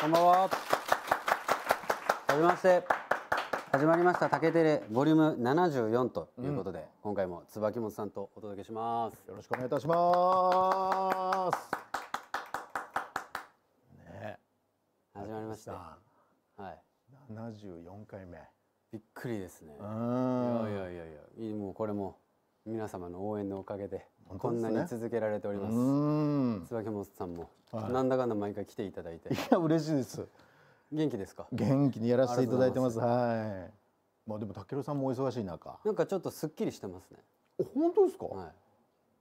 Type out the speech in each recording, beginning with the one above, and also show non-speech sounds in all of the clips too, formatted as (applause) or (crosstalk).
こんばんは。はじめまして。始まりました「竹テレボリューム74ということで、うん、今回も椿本さんとお届けします。よろしくお願いいたします。ね、始まりました。はい。74回目。びっくりですね。いやいやいやいや、もうこれも皆様の応援のおかげで。こんなに続けられております椿本さんも、はい、なんだかんだ毎回来ていただいていや嬉しいです元気ですか元気にやらせていただいてますはいまあでも武尊さんもお忙しい中なんかちょっとすっきりしてますね本当ですか、はい、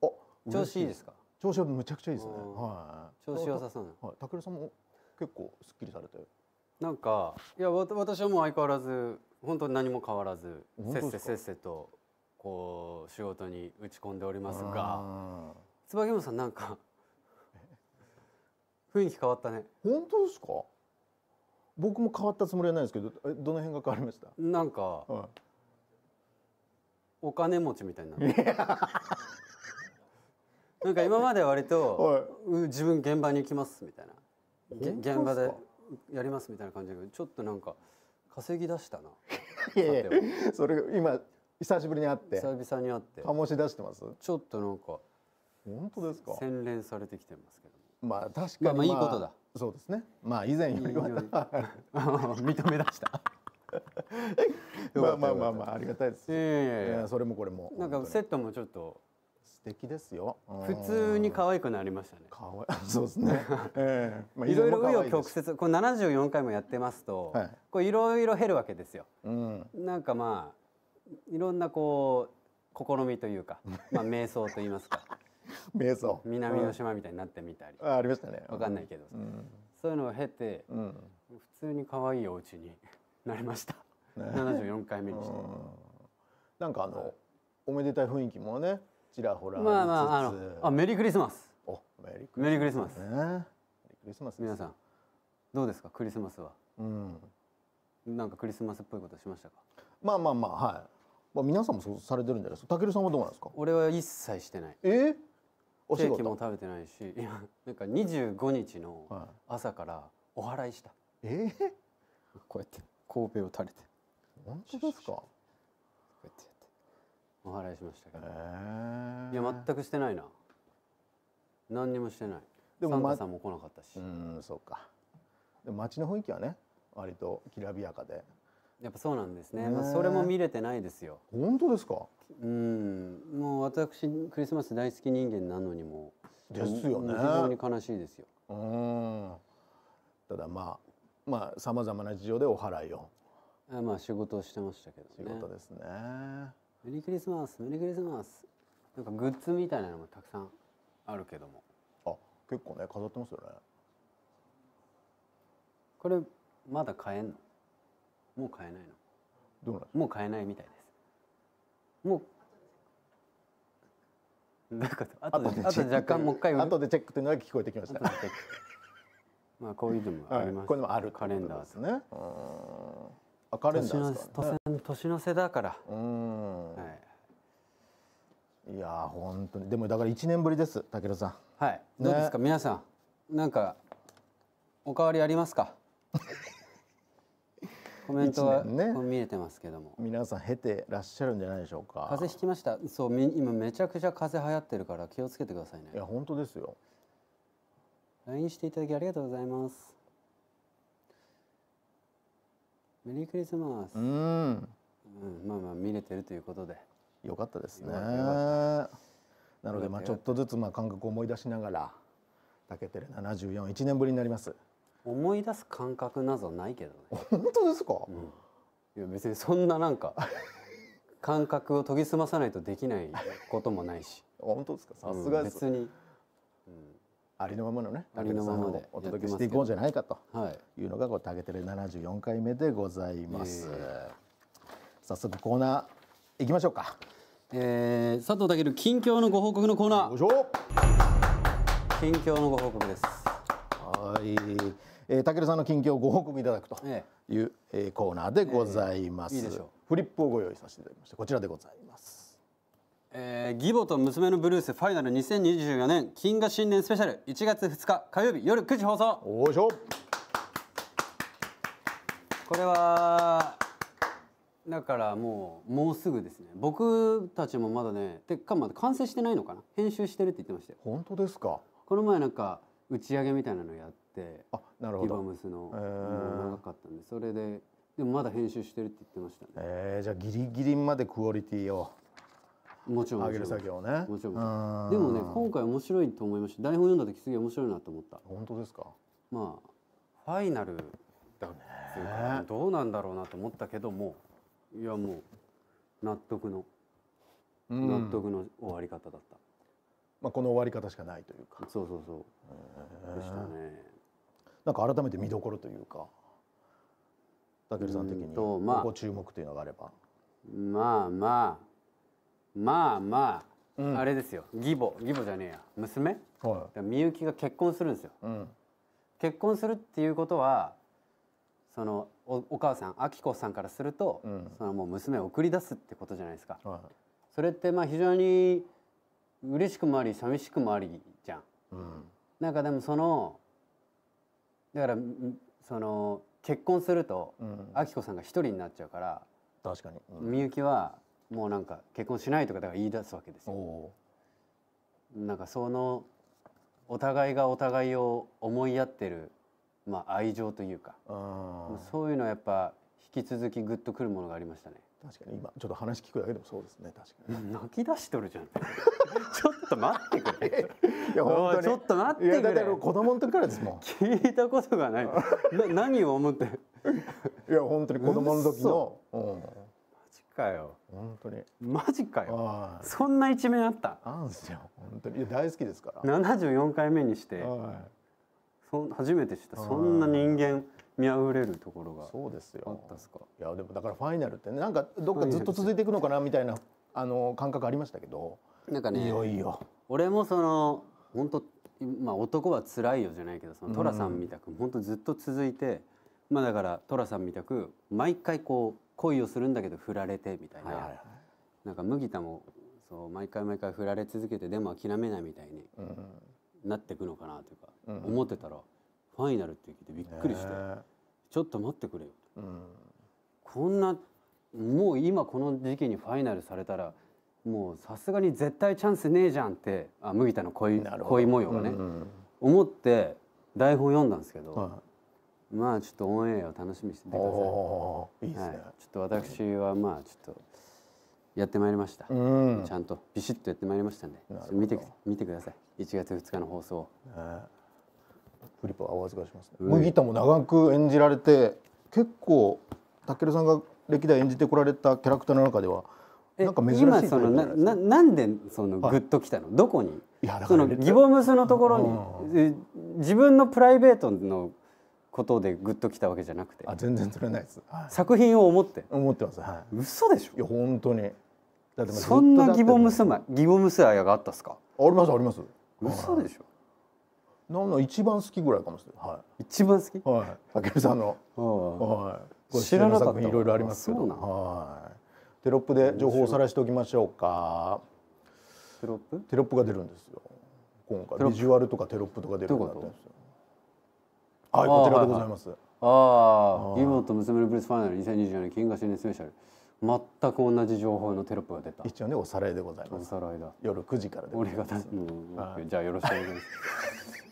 あ調子いいですか調子はむちゃくちゃいいですねはい調子良さそうなはい武尊さんも結構すっきりされてなんかいや私はもう相変わらず本当に何も変わらずせっせせっせとこう仕事に打ち込んでおりますが椿本さんなんか (laughs) 雰囲気変わったね本当ですか僕も変わったつもりはないですけどどの辺が変わりましたなんか、はい、お金持ちみたいな (laughs) なんか今まで割と、はい、自分現場に行きますみたいな現場でやりますみたいな感じだちょっとなんか稼ぎ出したないやいやそれ今久しぶりに会って久々に会って醸し出してますちょっとなんか本当ですか洗練されてきてますけどまあ確かに、まあ、まあ、いいことだそうですねまあ以前よりは認 (laughs) め出したまあまあまあまあありがたいです、えー、いやそれもこれもなんかセットもちょっと素敵ですよ。普通に可愛くなりましたね。かわい。そうですね。(laughs) ええー、まあいろいろ紆余曲折、こう七十四回もやってますと、はい、こういろいろ減るわけですよ。うん、なんかまあいろんなこう試みというか、(laughs) まあ、瞑想といいますか瞑想南の島みたいになってみたり、うん、あありましたね分かんないけど、うん、そういうのを経て、うん、普通に可愛いお家になりました、ね、74回目にして、うん、なんかあの、はい、おめでたい雰囲気もねちらほらまあまああのあメリークリスマスおメリークリスマス、ね、メリークリスマス皆さんどうですかクリスマスは、うん、なんかクリスマスっぽいことしましたかまあまあまあはいまあ、皆さんもそうされてるんじゃないですか。たけるさんはどうなんですか。俺は一切してない。ええ。お仕事も食べてないし、今なんか二十五日の朝からお祓いした。えー、こうやって神戸を垂れて。本当ですか。こうやってやってお祓いしましたけど。えー、いや全くしてないな。何にもしてない。でも、ま、サンさんも来なかったし。うん、そうか。で街の雰囲気はね、割ときらびやかで。やっぱそうなんですね。まあ、それも見れてないですよ。本当ですか。うん、もう私クリスマス大好き人間なのにも。ですよね。非常に悲しいですよ。うん。ただまあ、まあ、さまざまな事情でお払いを。まあ、仕事をしてましたけど、ね。仕事ですね。メリークリスマス、メリークリスマス。なんかグッズみたいなのもたくさんあるけども。あ、結構ね、飾ってますよね。これ、まだ買えんの。もう買えないのどうなんもう買えないみたいですもうなんか後でで後で若干もう一回後でチェックというのが聞こえてきましたまあこういうのもあります、はい、これもあるカレンダーですねあカレンダーですか、ね、年の瀬だからうんはいいや本当にでもだから1年ぶりです武田さんはい、ね、どうですか皆さんなんかおかわりありますかコメントは、ね、見えてますけども皆さん経てらっしゃるんじゃないでしょうか風邪ひきましたそう今めちゃくちゃ風邪流行ってるから気をつけてくださいねいや本当ですよ LINE していただきありがとうございますメリークリスマスうん、うん、まあまあ見れてるということでよかったですねなのでまあちょっとずつまあ感覚を思い出しながら「たけてる741年ぶりになります思い出す感覚などないけどね本当ですか、うん、いや別にそんななんか (laughs) 感覚を研ぎ澄まさないとできないこともないし本当ですかさすがです、うん、別に、うん、ありのままのねありのままでお届けしていこうじゃないかというのがこうタゲテレ74回目でございます、えー、早速コーナーいきましょうか、えー、佐藤健近況のご報告のコーナー近況のご報告ですはいえー、武さんの近況をご報告いただくという、ええコーナーでございます、えー、いいフリップをご用意させていただきましたこちらでございますえー、義母と娘のブルースファイナル2024年金河新年スペシャル1月2日火曜日夜9時放送おいしょこれはだからもうもうすぐですね僕たちもまだねてかまだ完成してないのかな編集してるって言ってましたよ本当ですかこの前なんか打ち上げみたいなのやってあなるほどギバムスの、え長かったんでそれででもまだ編集してるって言ってましたね、えー、じゃあギリギリまでクオリティをもちろん上げる作業ねもちろんでもね今回面白いと思いました台本読んだ時すげえ面白いなと思った本当ですかまあファイナルだねどうなんだろうなと思ったけどもいやもう納得の、納得の終わり方だったまあこの終わり方しかないというかそうそうそうでしたねなんか改めて見どころというかたけるさん的にここ注目というのがあれば。まあまあまあまあ、うん、あれですよ義母義母じゃねえや娘、はい、みゆきが結婚するんですよ、うん、結婚するっていうことはそのおお母さんあきこさんからすると、うん、そのもう娘を送り出すってことじゃないですか、はい、それってまあ非常に嬉しくもあり寂しくもありじゃん、うん、なんかでもそのだからその結婚すると、あきこさんが一人になっちゃうから確かに、みゆきはもうなんか結婚しないとかだから言い出すわけですよ。なんかそのお互いがお互いを思いやってる、まあ、愛情というかそういうのはやっぱ引き続きグッとくるものがありましたね。確かに今ちょっと話聞くだけでもそうですね確かに泣き出しとるじゃん (laughs) ちょっと待ってくれいや本当にちょっと待ってくれ子供の時からですもん聞いたことがないな何を思って (laughs) いや本当に子供の時の、うん、マジかよ本当にマジかよそんな一面あったあんすよ本当に大好きですから74回目にしてそ初めて知ったそんな人間見あふれるところがそうですよあったっすかいやでもだからファイナルってねなんかどっかずっと続いていくのかなみたいなあの感覚ありましたけどなんかねいよいよ俺もその本当まあ男は辛いよじゃないけどその寅さんみたく、本当ずっと続いてまあだから寅さんみたく毎回こう恋をするんだけど振られてみたいな、はいはい、なんか麦田もそう毎回毎回振られ続けてでも諦めないみたいになっていくのかなというか、うん、思ってたらァイナルって聞いてびっくりして、ちょっと待ってくれよ、うん、こんなもう今この時期にファイナルされたらもうさすがに絶対チャンスねえじゃんってあ麦田の恋恋模様がね、うん思って台本読んだんですけど、まあちょっとオンエアを楽しみにしててください。いいすね、はい、ちょっと私はまあちょっとやってまいりました、うん、ちゃんとビシッとやってまいりましたんで見て見てください1月2日の放送、ねフリップはお預かりします、ね、麦田も長く演じられて結構武けさんが歴代演じてこられたキャラクターの中ではなんか珍しい今そのなななんでそのグッときたのどこにいやそのギボムスのところに、自分のプライベートのことでグッときたわけじゃなくてあ全然取れないです、はい、作品を思って思ってます、はい、嘘でしょいや本当にそんなギボムスまギボムス愛があったっすかありますあります嘘でしょ、なんの一番好きぐらいかもしれない。一番好き。はい。武部さんの。はい。知らなかった。いろいろありますけど。はい。テロップで情報をさらしておきましょうか。テロップ。テロップが出るんですよ。今回ビジュアルとかテロップとか出るようにはい、こちらでございます。ああ、義と娘のブレスファイナル2024年金河新年スペシャル。全く同じ情報のテロップが出た一応ねおさらいでございますおさらいだ夜9時からでございますじゃあよろしくお願いします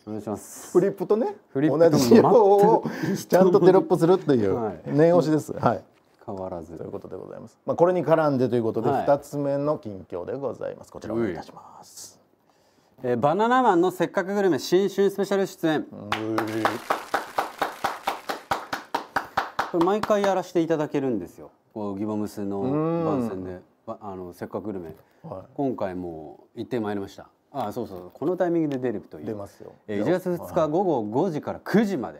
お願いしますフリップとねフリップ同じ情報をちゃんとテロップするという念押しです、はい、変わらずということでございます、まあ、これに絡んでということで二つ目の近況でございます、こちらお願いいたします、えー、バナナマンのせっかくグルメ新春スペシャル出演これ毎回やらせていただけるんですよこうギボムスの番宣であのせっかくグルメ、はい、今回も行ってまいりましたあそうそうこのタイミングで出るという出ますよ、えー、1月2日午後5時から9時まで、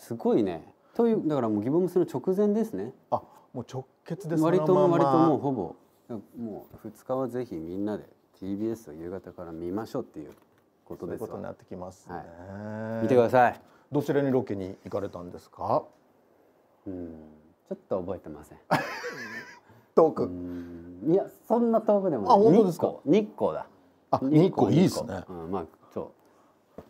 すごいねというだからもうギボムスの直前ですねあもう直結です割と割ともうほぼもう2日はぜひみんなで TBS を夕方から見ましょうっていうことですことになってきます、ね、はい、見てくださいどちらにロケに行かれたんですかうんちょっと覚えてません (laughs) 遠くいやそんな遠くでもあ本当ですか日光だあ日光いいですね、うん、まあそう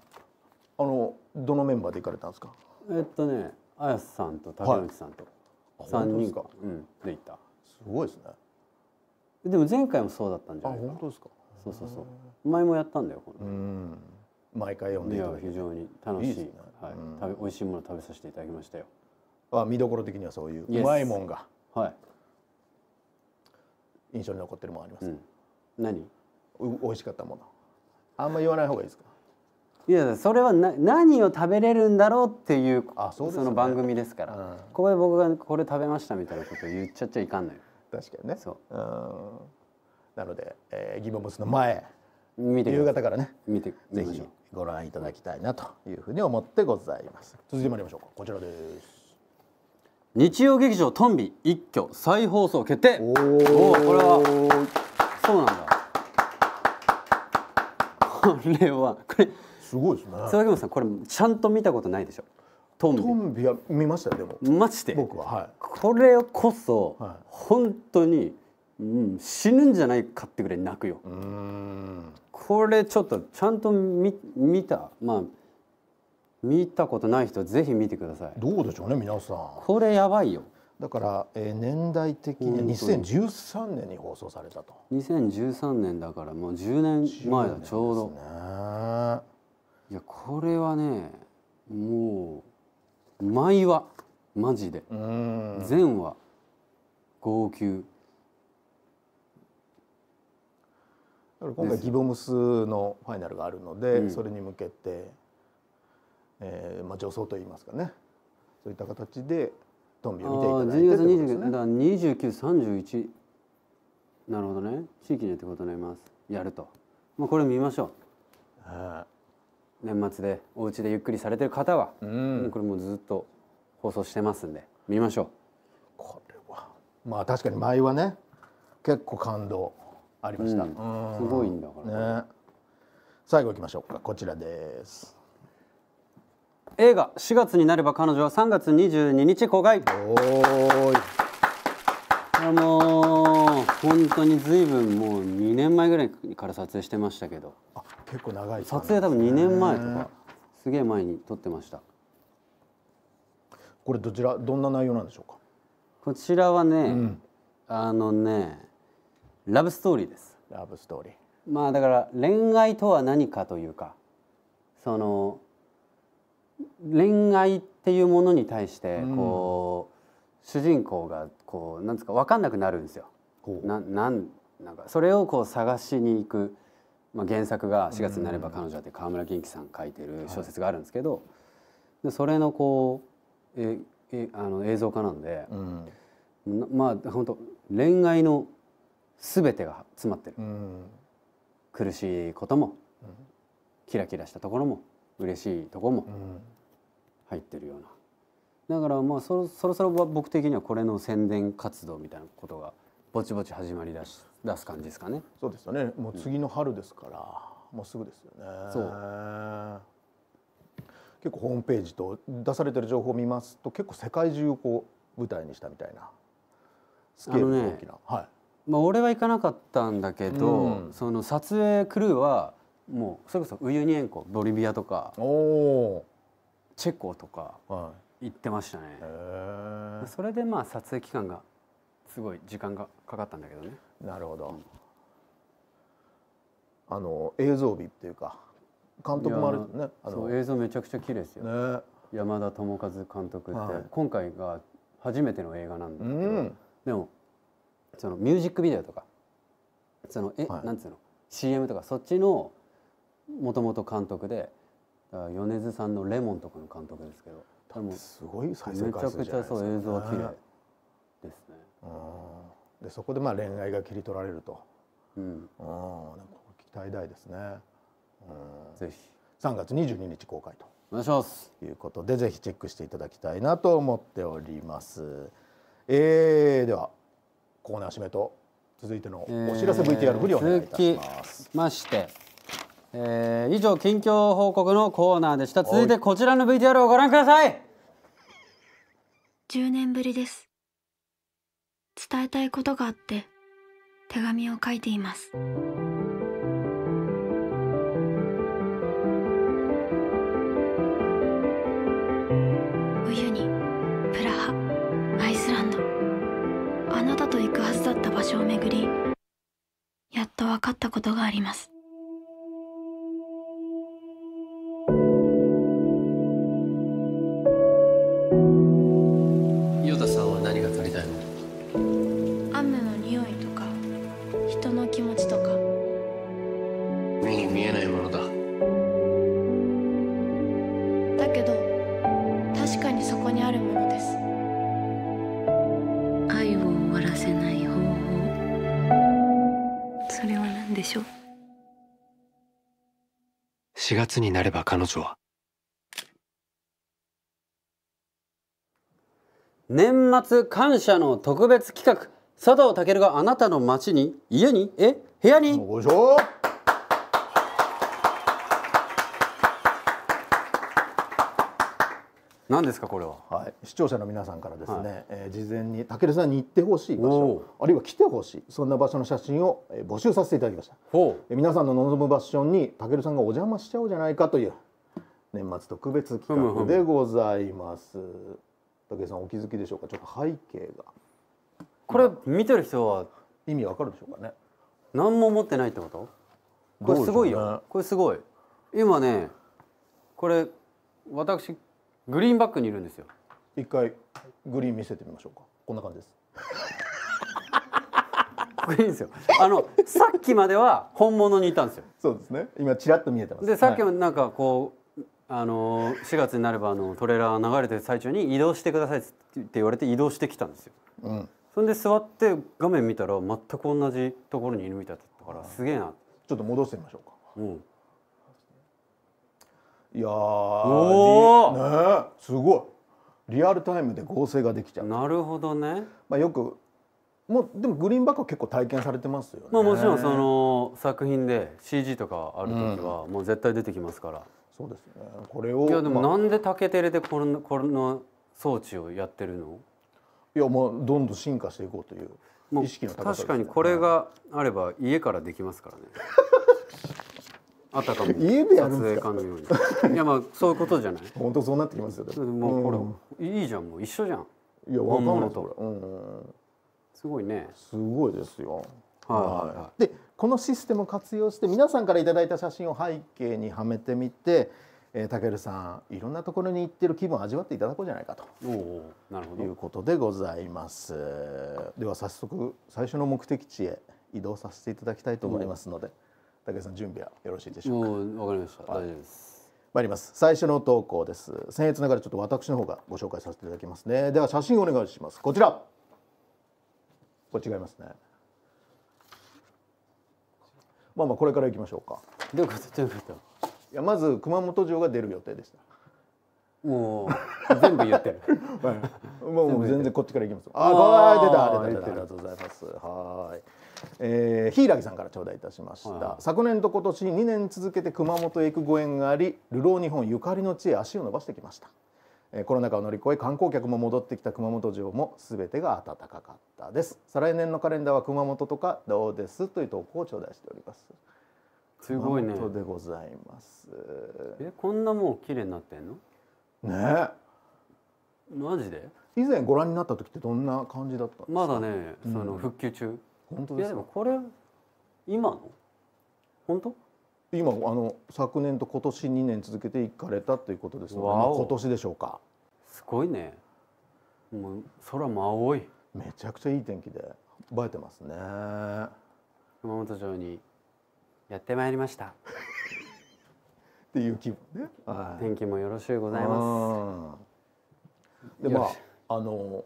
あのどのメンバーで行かれたんですかえっとね綾瀬さんと竹内さんと、三人かうんで行ったすごいですねでも前回もそうだったんじゃないかあ本当ですかそうそうそう前もやったんだようん毎回読んでいや非常に楽しいいい、ね、はい、食べ美味しいもの食べさせていただきましたよあ見どころ的にはそういううまいもんが、はい、印象に残ってるものあります、うん、何美味しかったものあんま言わない方がいいですかいやそれはな何を食べれるんだろうっていうあそう、ね、その番組ですから、うん、ここで僕がこれ食べましたみたいなこと言っちゃっちゃいかんのよ確かにねそううんなので、えー、ギボムスの前見て夕方からね見てぜひご覧いただきたいなというふうに思ってございます続いてまいりましょうかこちらです日曜劇場トンビ一挙再放送決定おおこれはそうなんだこれはこれすごいですね佐々さんこれちゃんと見たことないでしょトンビトンビは見ましたよでもマジで僕は、はい、これこそ、はい、本当に、うん、死ぬんじゃないかってぐらい泣くようんこれちょっとちゃんと見見たまあ見たことない人ぜひ見てくださいどうでしょうね皆さんこれやばいよだから、えー、年代的に2013年に放送されたと2013年だからもう10年前だちょうど、ね、いやこれはねもう毎話マジで全話号泣今回ギボムスのファイナルがあるので、うそれに向けてえーまあ、助走といいますかねそういった形でトンビを見ていただいてですね。2 9 3 1なるほどね地域によって異なりますやると、まあ、これ見ましょう。はあ年末でお家でゆっくりされてる方は、うん、これもずっと放送してますんで見ましょうこれはまあ確かに前はね結構感動ありました、うん、すごいんだからね最後いきましょうかこちらです映画「4月になれば彼女」は3月22日公開おいあのー、本当に随分もう2年前ぐらいから撮影してましたけどあ結構長い、ね、撮影多分2年前とかすげえ前に撮ってましたこれどちらどんな内容なんでしょうかこちらはね、うん、あのねラブストーリーですラブストーリーまあだから恋愛とは何かというかその恋愛っていうものに対してこう、主人公がこうなんですか分かんなくなるんですよ。ななんなんかそれをこう探しに行く、まあ、原作が「4月になれば彼女は」って川村元気さん書いてる小説があるんですけど、でそれのこうええあの映像化なんで、まあ本当恋愛の全てが詰まってる、苦しいことも、キラキラしたところも嬉しいところも、入ってるようなだからまあそろそろ僕的にはこれの宣伝活動みたいなことがぼちぼち始まりだし出す感じですかねそうですよねもう次の春ですから、うん、もうすぐですよねそう結構ホームページと出されてる情報を見ますと結構世界中をこう舞台にしたみたいなスケールの大きな、ね、はい、まあ、俺は行かなかったんだけど、うん、その撮影クルーはもうそれこそウユニ塩湖ボリビアとかチェコとか行ってましたね、はい、それでまあ撮影期間がすごい時間がかかったんだけどねなるほど、うん、あの映像美っていうか監督もあるねそう映像めちゃくちゃ綺麗ですよ、ね、山田智和監督って、はい、今回が初めての映画なんだけど、うん、でもそのミュージックビデオとかそのえ、はい、なんつうの CM とかそっちのもともと監督で米津さんの「レモン」とかの監督ですけど多分すごい最生回数めちゃそう映像は綺麗ですね。でそこでまあ恋愛が切り取られると、うん、あなんか期待大ですね。ぜひ三月二十二日公開とお願いしますいうことでぜひチェックしていただきたいなと思っております。えー、ではコーナー締めと続いてのお知らせ VTR 振りお願いいたします。えー、ましてえー、以上近況報告のコーナーでした続いてこちらの VTR をご覧ください10年ぶりです伝えたいことがあって手紙を書いています冬にプラハアイスランドあなたと行くはずだった場所を巡りやっと分かったことがあります彼女は年末感謝の特別企画佐藤健があなたの街に家にえ部屋に何ですかこれは、はい、視聴者の皆さんからですね、はい、えー、事前にたさんに行ってほしい場所あるいは来てほしいそんな場所の写真をえ募集させていただきました、えー、皆さんの望む場所にたけるさんがお邪魔しちゃおうじゃないかという年末特別企画でございます。武井さんお気づきでしょうか。ちょっと背景が。これ見てる人は意味わかるでしょうかね。何も持ってないってこと？これすごいよ。ね、これすごい。今ね、これ私グリーンバックにいるんですよ。一回グリーン見せてみましょうか。こんな感じです。これいいですよ。あのさっきまでは本物にいたんですよ。そうですね。今ちらっと見えてます。でさっきもなんかこう。はいあの4月になればあのトレーラー流れてる最中に移動してくださいって言われて移動してきたんですよ、うん、それで座って画面見たら全く同じところにいるみたいだったからすげえなちょっと戻してみましょうか、うん、いやおねすごいリアルタイムで合成ができちゃうなるほどね、まあ、よくもうでもグリーンバックは結構体験されてますよね、まあ、もちろんその作品で CG とかある時はもう絶対出てきますから、うんそうですねこれをいやでもなんで竹テレでこのこの装置をやってるのいやもうどんどん進化していこうという意識の高さ、ね、確かにこれがあれば家からできますからね (laughs) あたかも家でやるんですかいやまあそういうことじゃない本当そうなってきますよもうこれ、うん、いいじゃんもう一緒じゃんいやないと、うん、すごいねすごいですよはい、はい、でこのシステムを活用して皆さんから頂いた写真を背景にはめてみてえー、タケルさんいろんなところに行ってる気分を味わっていただこうじゃないかとなるほどいうことでございますでは早速最初の目的地へ移動させていただきたいと思いますので、武、うん、さん準備はよろしいでしょうかわかりました、大丈夫です参ります最初の投稿です僭越ながらちょっと私の方がご紹介させていただきますねでは写真お願いしますこちらこれ違いますねまあまあこれから行きましょうかどういうことどういうこといやまず熊本城が出る予定でしたもう全部言ってる、(laughs) はい、もう全然こっちから行きますああ出た出た出たありがとうございますはいえー、柊さんから頂戴いたしました、はい、昨年と今年2年続けて熊本へ行くご縁があり流浪日本ゆかりの地へ足を伸ばしてきましたコロナ禍を乗り越え観光客も戻ってきた熊本城も全てが暖かかったです再来年のカレンダーは熊本とかどうですという投稿を頂戴しておりますすごいね熊本でございますえこんなもう綺麗になってんのねマジで以前ご覧になった時ってどんな感じだったまだねその復旧中、うん、本当ですかこれ今の本当今あの昨年と今年2年続けて行かれたということですので、まあ、今年でしょうかすごいねもう空も青いめちゃくちゃいい天気で映えてますね熊本城にやってまいりました (laughs) っていう気分ね、はい、天気もよろしゅうございますでまああの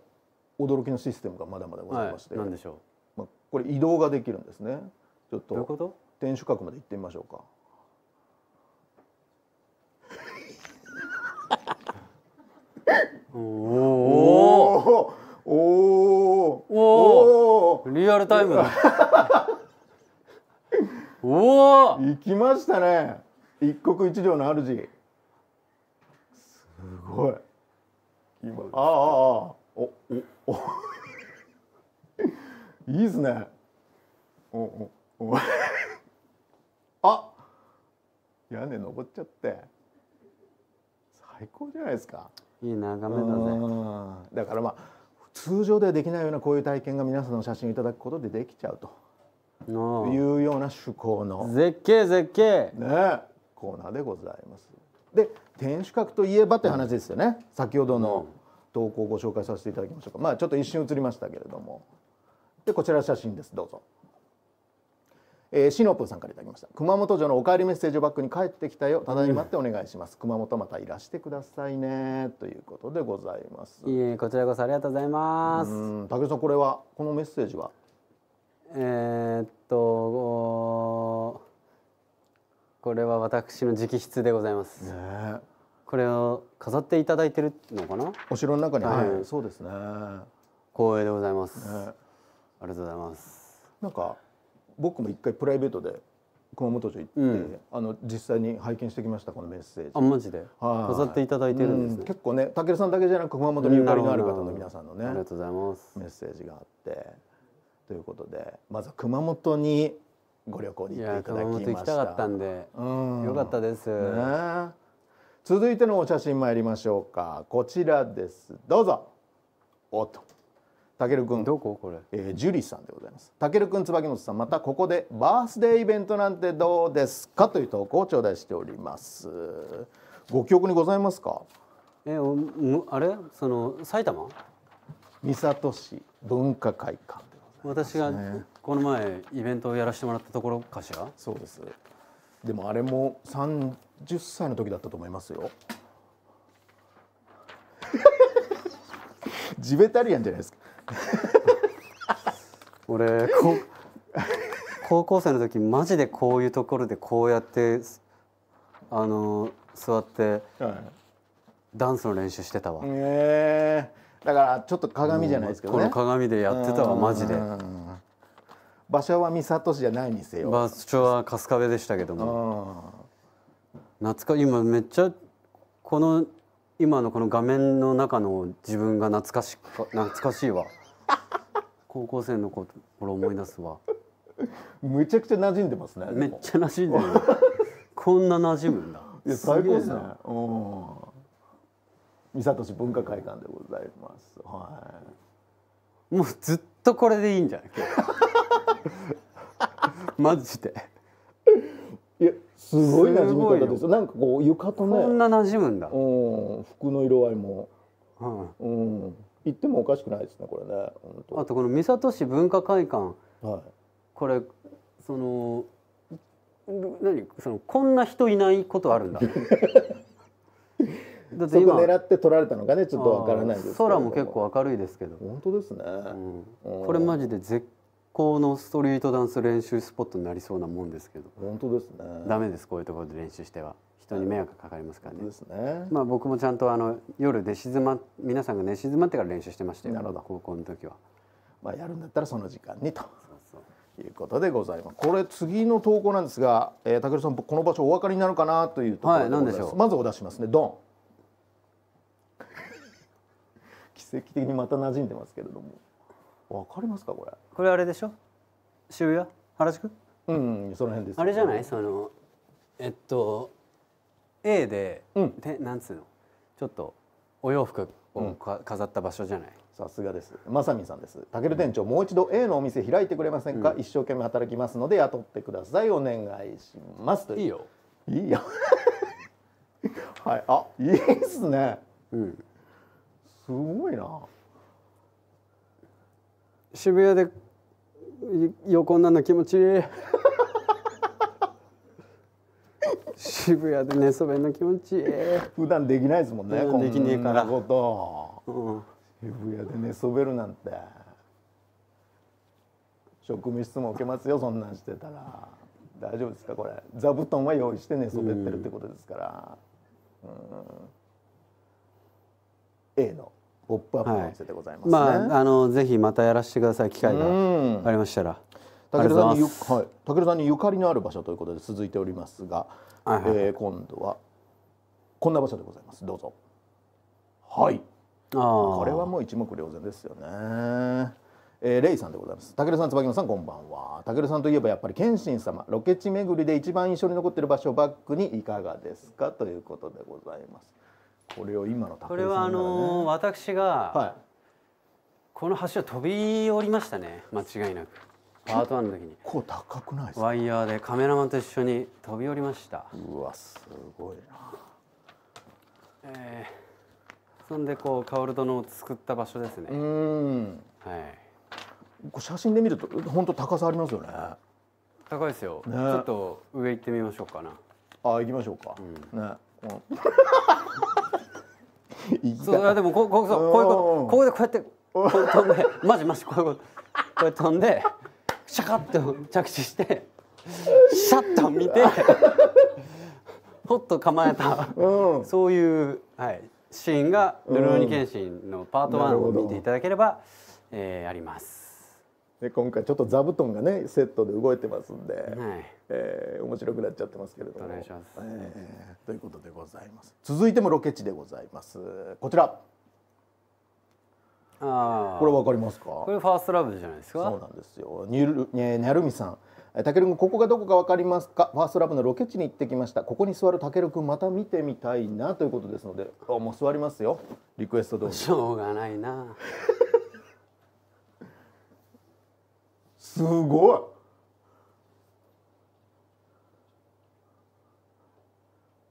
驚きのシステムがまだまだございまして、はい、でしょう、まあ、これ移動ができるんですねちょっと天守閣まで行ってみましょうかおおおおおリアルタイムおお行きましたね一国一城の主すごい今ああああおおおいいですねおおおあ屋根登っちゃって最高じゃないですかいい眺めだねだからまあ通常ではできないようなこういう体験が皆さんの写真をいただくことでできちゃうというような趣向の絶景絶景ねコーナーでございますで天守閣といえばって話ですよね、うん、先ほどの投稿をご紹介させていただきましょうか、まあちょっと一瞬映りましたけれどもでこちら写真ですどうぞ。えー、シノプさんからいきました熊本城のお帰りメッセージをバックに帰ってきたよただいまってお願いします、うん、熊本またいらしてくださいねということでございますいえこちらこそありがとうございます竹内さんこれはこのメッセージはえー、っとこれは私の直筆でございます、ね、これを飾っていただいてるのかなお城の中に、はい、はい、そうですね光栄でございます、ね、ありがとうございますなんか僕も一回プライベートで熊本城行って、うん、あの実際に拝見してきましたこのメッセージあマジで飾っていただいてるんです、ねうん、結構ね武さんだけじゃなく熊本にゆかりのある方の皆さんのね、ありがとうございますメッセージがあってということでまずは熊本にご旅行に行っていただきました行きたかったんで、うん、よかったです、ね、続いてのお写真参りましょうかこちらですどうぞおっとたける君どここれ、えー、ジュリーさんでございますたける君椿本さんまたここでバースデーイベントなんてどうですかという投稿を頂戴しておりますご記憶にございますかえおあれその埼玉三郷市文化会館、ね、私がこの前イベントをやらせてもらったところかしらそうですでもあれも30歳の時だったと思いますよジベタリアンじゃないですか (laughs) 俺こ高校生の時マジでこういうところでこうやってあの座って、はい、ダンスの練習してたわ。えー、だからちょっと鏡じゃないですけど、ねこの鏡でやってたわマジで。場所は三郷市じゃないにせよ。場所は春日部でしたけども。懐か今めっちゃこの今のこの画面の中の自分が懐かし懐かしいわ。(laughs) 高校生の頃思い出すわめちゃくちゃ馴染んでますねめっちゃ馴染んでるこんな馴染むんだいや最高ですね三郷市文化会館でございますはいもうずっとこれでいいんじゃない (laughs) マジでいやすごい馴染み方ですよなんかこう床とねこんな馴染むんだ服の色合いもうん、うん言ってもおかしくないですねこれねあとこの三郷市文化会館、はい、これその何そのこんな人いないことあるんだ (laughs) だって今狙って取られたのかねちょっとわからないです空も結構明るいですけど本当ですね、うん、これマジで絶好のストリートダンス練習スポットになりそうなもんですけど本当ですねダメですこういうところで練習しては人に迷惑かかりますからね。ねまあ僕もちゃんとあの夜寝静ま皆さんが寝静まってから練習してましたよ。なるほど高校の時は。まあやるんだったらその時間にと。いうことでございます。これ次の投稿なんですが、えー、武さんこの場所お分かりになるかなというところでございます。はい、まずお出しますね。ドン。(laughs) 奇跡的にまた馴染んでますけれども。わかりますかこれ。これあれでしょ。渋谷、原宿。うん、うん、その辺です、あれじゃないそのえっと A で、うん、でなんつうのちょっとお洋服をうん、飾った場所じゃないさすがですまさみさんですたける店長、もう一度 A のお店開いてくれませんか、うん、一生懸命働きますので雇ってくださいお願いしますいいよいいよ (laughs) はいあいいっすねうんすごいな渋谷で横になるの気持ちいい渋谷で寝そべんの気持ちいい普段できないですもんねできねえからこと、うん、渋谷で寝そべるなんて職務質問受けますよそんなんしてたら大丈夫ですかこれ座布団は用意して寝そべってるってことですから、うん、A のポップアップのお店でございます、ねはい、まああのぜひまたやらせてください機会がありましたら。武田さんにはい、武田さんにゆかりのある場所ということで続いておりますが、はいはい、えー、今度はこんな場所でございますどうぞはいこれはもう一目瞭然ですよねえー、レイさんでございます。たけるさん、椿野さん、こんばんは。たけるさんといえば、やっぱり謙信様、ロケ地巡りで一番印象に残っている場所バックにいかがですかということでございます。これを今の、ね、これはあのー、私が、はい、この橋を飛び降りましたね間違いなくパート1の時に結構高くないですかワイヤーでカメラマンと一緒に飛び降りましたうわすごいなえー、そんでこう薫殿を作った場所ですねうんはいこ写真で見ると本当高さありますよね高いですよ、ね、ちょっと上行ってみましょうかなあ行きましょうか、うん、ね (laughs) そういでもこここういうことここでこうやって飛んでマジマジこういうことこれ飛んでシャカッと着地してシャッと見てほっと構えた、うん、そういう、はい、シーンが「ルルーニケンシン」のパート1を見ていただければ、えー、あります。で今回ちょっと座布団がねセットで動いてますんで、はいえー、面白くなっちゃってますけれどもお願いします、えー、ということでございます続いてもロケ地でございますこちらあこれわかりますかこれファーストラブじゃないですかそうなんですよにる、ね、なるみさんたけるくここがどこかわかりますかファーストラブのロケ地に行ってきましたここに座るたけるくまた見てみたいなということですのであもう座りますよリクエスト通りしょうがないなすごい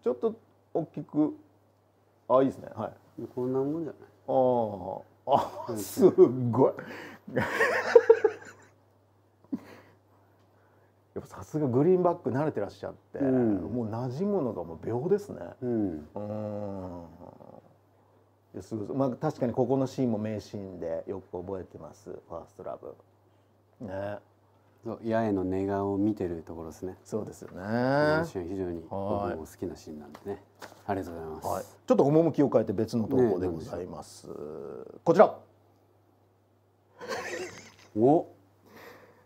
ちょっと大きくあいいですねはいこんなもんじゃないあああすごい (laughs) やっぱさすがグリーンバック慣れてらっしゃって、うん、もう馴染むのがもう秒ですねうんすごまあ、確かにここのシーンも名シーンでよく覚えてます「ファーストラブねそう八重の寝顔を見てるところですねそうですよね非常に僕も好きなシーンなんでねありがとうございます、はい、ちょっと趣を変えて別の投稿でございます、ね、こちらお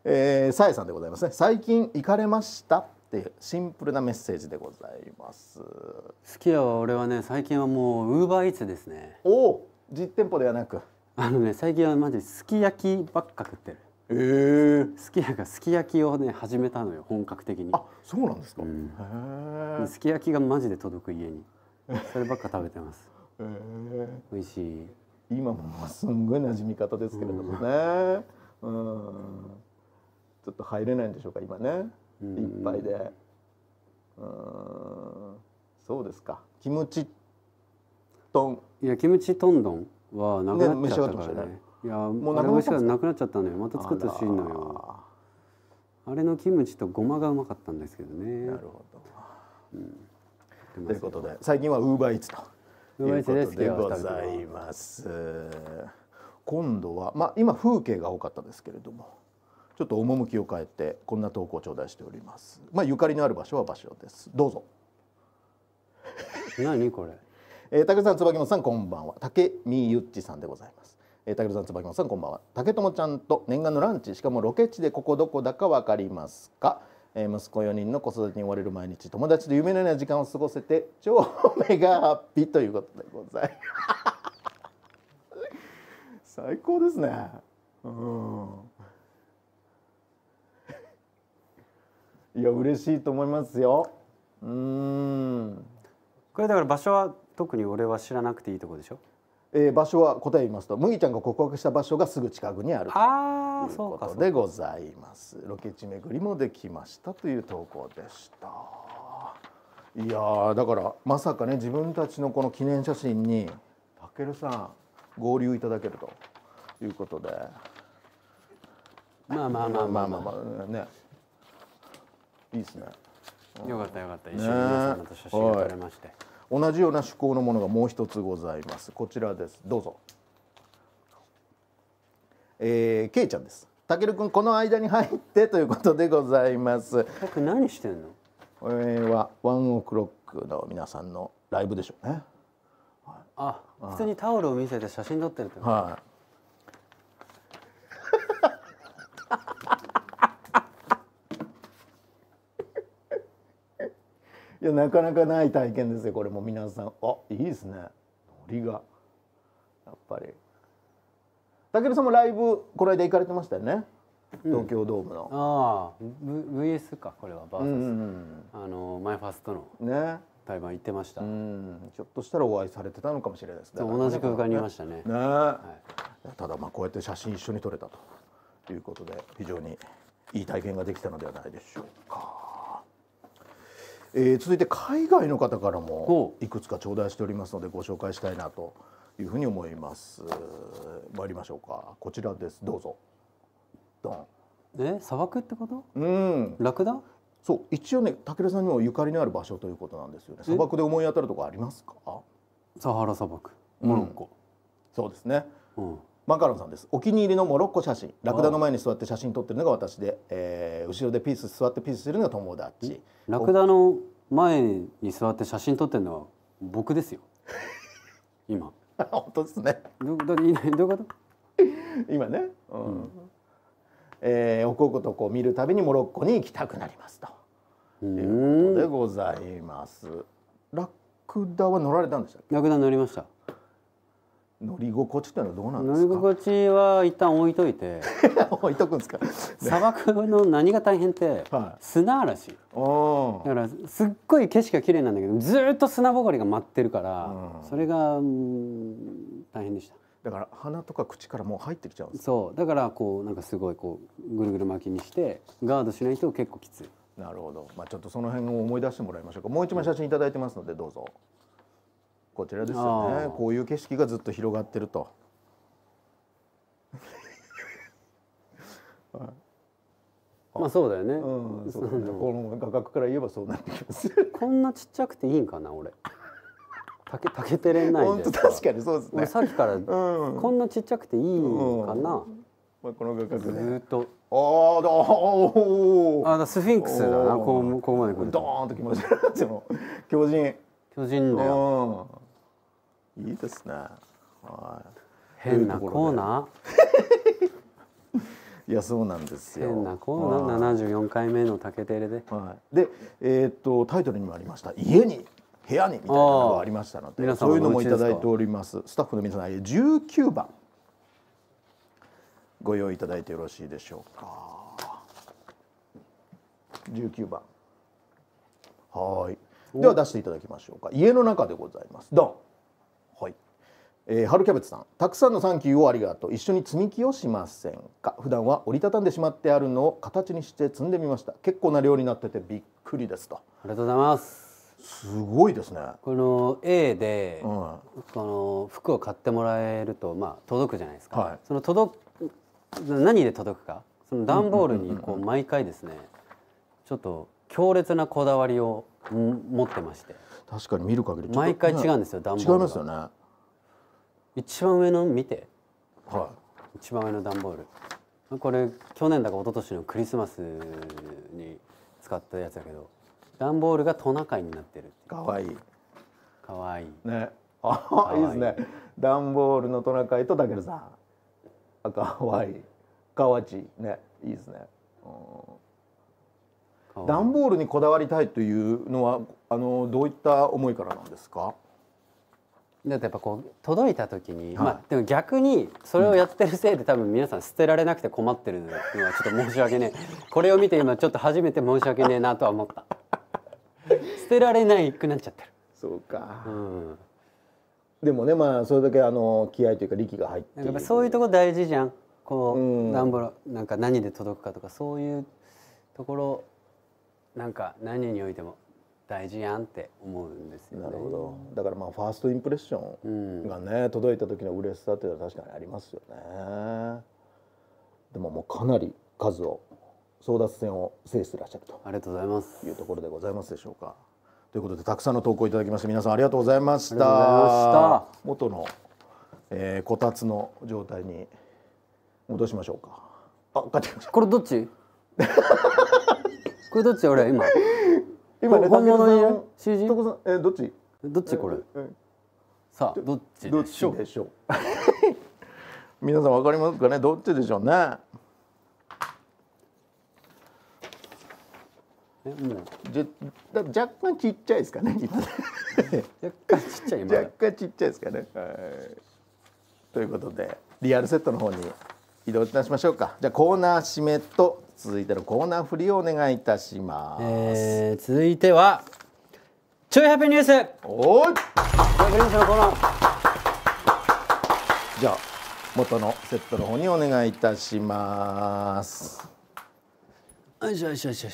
えー、さえさんでございますね最近行かれましたっていうシンプルなメッセージでございます好きは俺はね最近はもうウーバーイーツですねおお実店舗ではなくあのね最近はマジすき焼きばっか食ってるええー、すき家がすき焼きをね始めたのよ本格的にあそうなんですか、うん、すき焼きがマジで届く家にそればっか食べてますえ (laughs) ー、美味しい今もすんごい馴染み方ですけれどもね、うん、うん、ちょっと入れないんでしょうか今ね、うん、いっぱいでうんそうですかキムチトンいやキムチトンドンはなくなっちゃったからねねいやもうなくなっちゃったなのよまた作ってほしいのよあれのキムチとごまがうまかったんですけどねなるほど、うん、ということで最近はウーバーイーツということでございます今度はまあ今風景が多かったですけれどもちょっと趣を変えてこんな投稿を頂戴しておりますまあゆかりのある場所は場所ですどうぞ何これえー、竹さん椿本さんこんばんは竹みゆっちさんでございますえー、武田さん、椿本さん、こんばんは。竹友ちゃんと念願のランチ、しかもロケ地でここどこだかわかりますか、えー、息子4人の子育てに追われる毎日、友達と夢のような時間を過ごせて、超メガハッピーということでございます。(laughs) 最高ですね。うん。いや、嬉しいと思いますよ。うん。これだから場所は特に俺は知らなくていいとこでしょえー、場所は答え言いますと麦ちゃんが告白した場所がすぐ近くにあるということでございますロケ地巡りもできましたという投稿でしたいやだからまさかね自分たちのこの記念写真にたけるさん合流いただけるということでまあまあまあまあまあまあねいいですねよかったよかった一緒に皆さんと写真を撮れまして。同じような趣向のものがもう一つございますこちらですどうぞえー、けいちゃんですたける君この間に入ってということでございます僕何してんのこれはワンオクロックの皆さんのライブでしょうねあ、あ普通にタオルを見せて写真撮ってるってはい、いやなかなかない体験ですよこれも皆さんあいいですねノリがやっぱり武部さんもライブこの間行かれてましたよね、うん、東京ドームの、ああ、v、VS かこれは VS、うん、あのマイファーストのね対バン行ってました、ねうん、ひょっとしたらお会いされてたのかもしれないですね同じ空間にいましたねね、ねはい、ただまあこうやって写真一緒に撮れたということで非常にいい体験ができたのではないでしょうかえー、続いて海外の方からもいくつか頂戴しておりますのでご紹介したいなというふうに思います参りましょうかこちらですどうぞドンえ砂漠ってことうんラクダそう一応ね武田さんにもゆかりのある場所ということなんですよね砂漠で思い当たるとこありますかサハラ砂漠モロッコ、うん、そうですね、うん、マカロンさんですお気に入りのモロッコ写真ラクダの前に座って写真撮ってるのが私で、えー、後ろでピース座ってピースしてるのが友達ラクダの前に座って写真撮ってるのは僕ですよ (laughs) 今本当ですねどどどういうこと (laughs) 今ね、うん、うん、えー、おこことこう見るたびにモロッコに行きたくなりますということでございますラクダは乗られたんでしたラクダ乗りました乗り心地っていのはどうなんですか乗り心地は一旦置いといて (laughs) 置いとくんですか砂漠の何が大変って、はい、砂嵐だからすっごい景色が綺麗なんだけどずっと砂ぼこりが舞ってるから、うん、それが、うん、大変でしただから鼻とか口からもう入ってきちゃうそうだからこうなんかすごいこうぐるぐる巻きにしてガードしないと結構きついなるほど、まあ、ちょっとその辺を思い出してもらいましょうかもう一枚写真頂いてますのでどうぞ。こちらですよねこういう景色がずっと広がってると。(laughs) まあそうだよね。うん、そうだね。この画角から言えばそうなってきます。こんなちっちゃくていいんかな、俺。たけたけてれないで。確かにそうですね。さっきから、こんなちっちゃくていいかな。まあこの画角でずっと。ああ、おお。あのスフィンクスだな、こうここまで来る。ドーンと来ました。(laughs) 巨人。巨人だよ。いいですね。はい。変なコーナー。(laughs) いやそうなんですよ。変なコーナー、74回目の竹テレで。はい。で、えー、っとタイトルにもありました家に。部屋にみたいなのがありましたのでそういうのもいただいておりますスタッフの皆さん19番ご用意いただいてよろしいでしょうか十九番はいでは出していただきましょうか家の中でございますどンはいえー、春キャベツさんたくさんのサンキューをありがとう一緒に積み木をしませんか普段は折りたたんでしまってあるのを形にして積んでみました結構な量になっててびっくりですとありがとうございますすごいですねこの A で、うん、この服を買ってもらえるとまあ届くじゃないですか、はい、その届何で届くかその段ボールにこう毎回ですねちょっと強烈なこだわりを持ってまして確かに見る限り毎回違うんですよ、段ボール違いますよね一番上の見てはい一番上の段ボールこれ去年だか一昨年のクリスマスに使ったやつだけど段ボールがトナカイになってるかわいいかわいいねあいいですね段ボールのトナカイとたけるさんあかわいいかわちねいいですねうん段ボールにこだわりたいというのはあのどういった思いからなんですかだってやっぱこう届いた時に、はい、まあでも逆にそれをやってるせいで多分皆さん捨てられなくて困ってるのはちょっと申し訳ねえ (laughs) これを見て今ちょっと初めて申し訳ねえなとは思った捨てられないくなっちゃってるそうか、うん、でもねまあそれだけあの気合というか力が入ってやっぱそういうとこ大事じゃんこう、うん、ダンボルなんか何で届くかとかそういうところなんか何においても大事やんって思うんですよ、ね、なるほどだからまあファーストインプレッションがね、うん、届いた時の嬉しさっていうのは確かにありますよねでももうかなり数を争奪戦を制してらっしゃるとありがとうございますいうところでございますでしょうかということでたくさんの投稿いただきまして皆さんありがとうございました元の、えー、こたつの状態に戻しましょうかあ帰ってきましたこれどっち (laughs) これどっち俺今 (laughs) 今ね本物のいる CG? えどっちどっちこれ、えー、さあどっちでしょうしょう (laughs) 皆さんわかりますかねどっちでしょうねえもうじだ若干ちっちゃいですかね (laughs) 若干ちっちゃい若干ちっちゃいですかねはいということでリアルセットの方に移動いたしましょうかじゃあコーナー締めと続いてのコーナー振りをお願いいたします、えー、続いてはちょいハッピーニュースおーいハッピーニュースのコーナーじゃあ元のセットの方にお願いいたしますよいしょよいしょよいしょ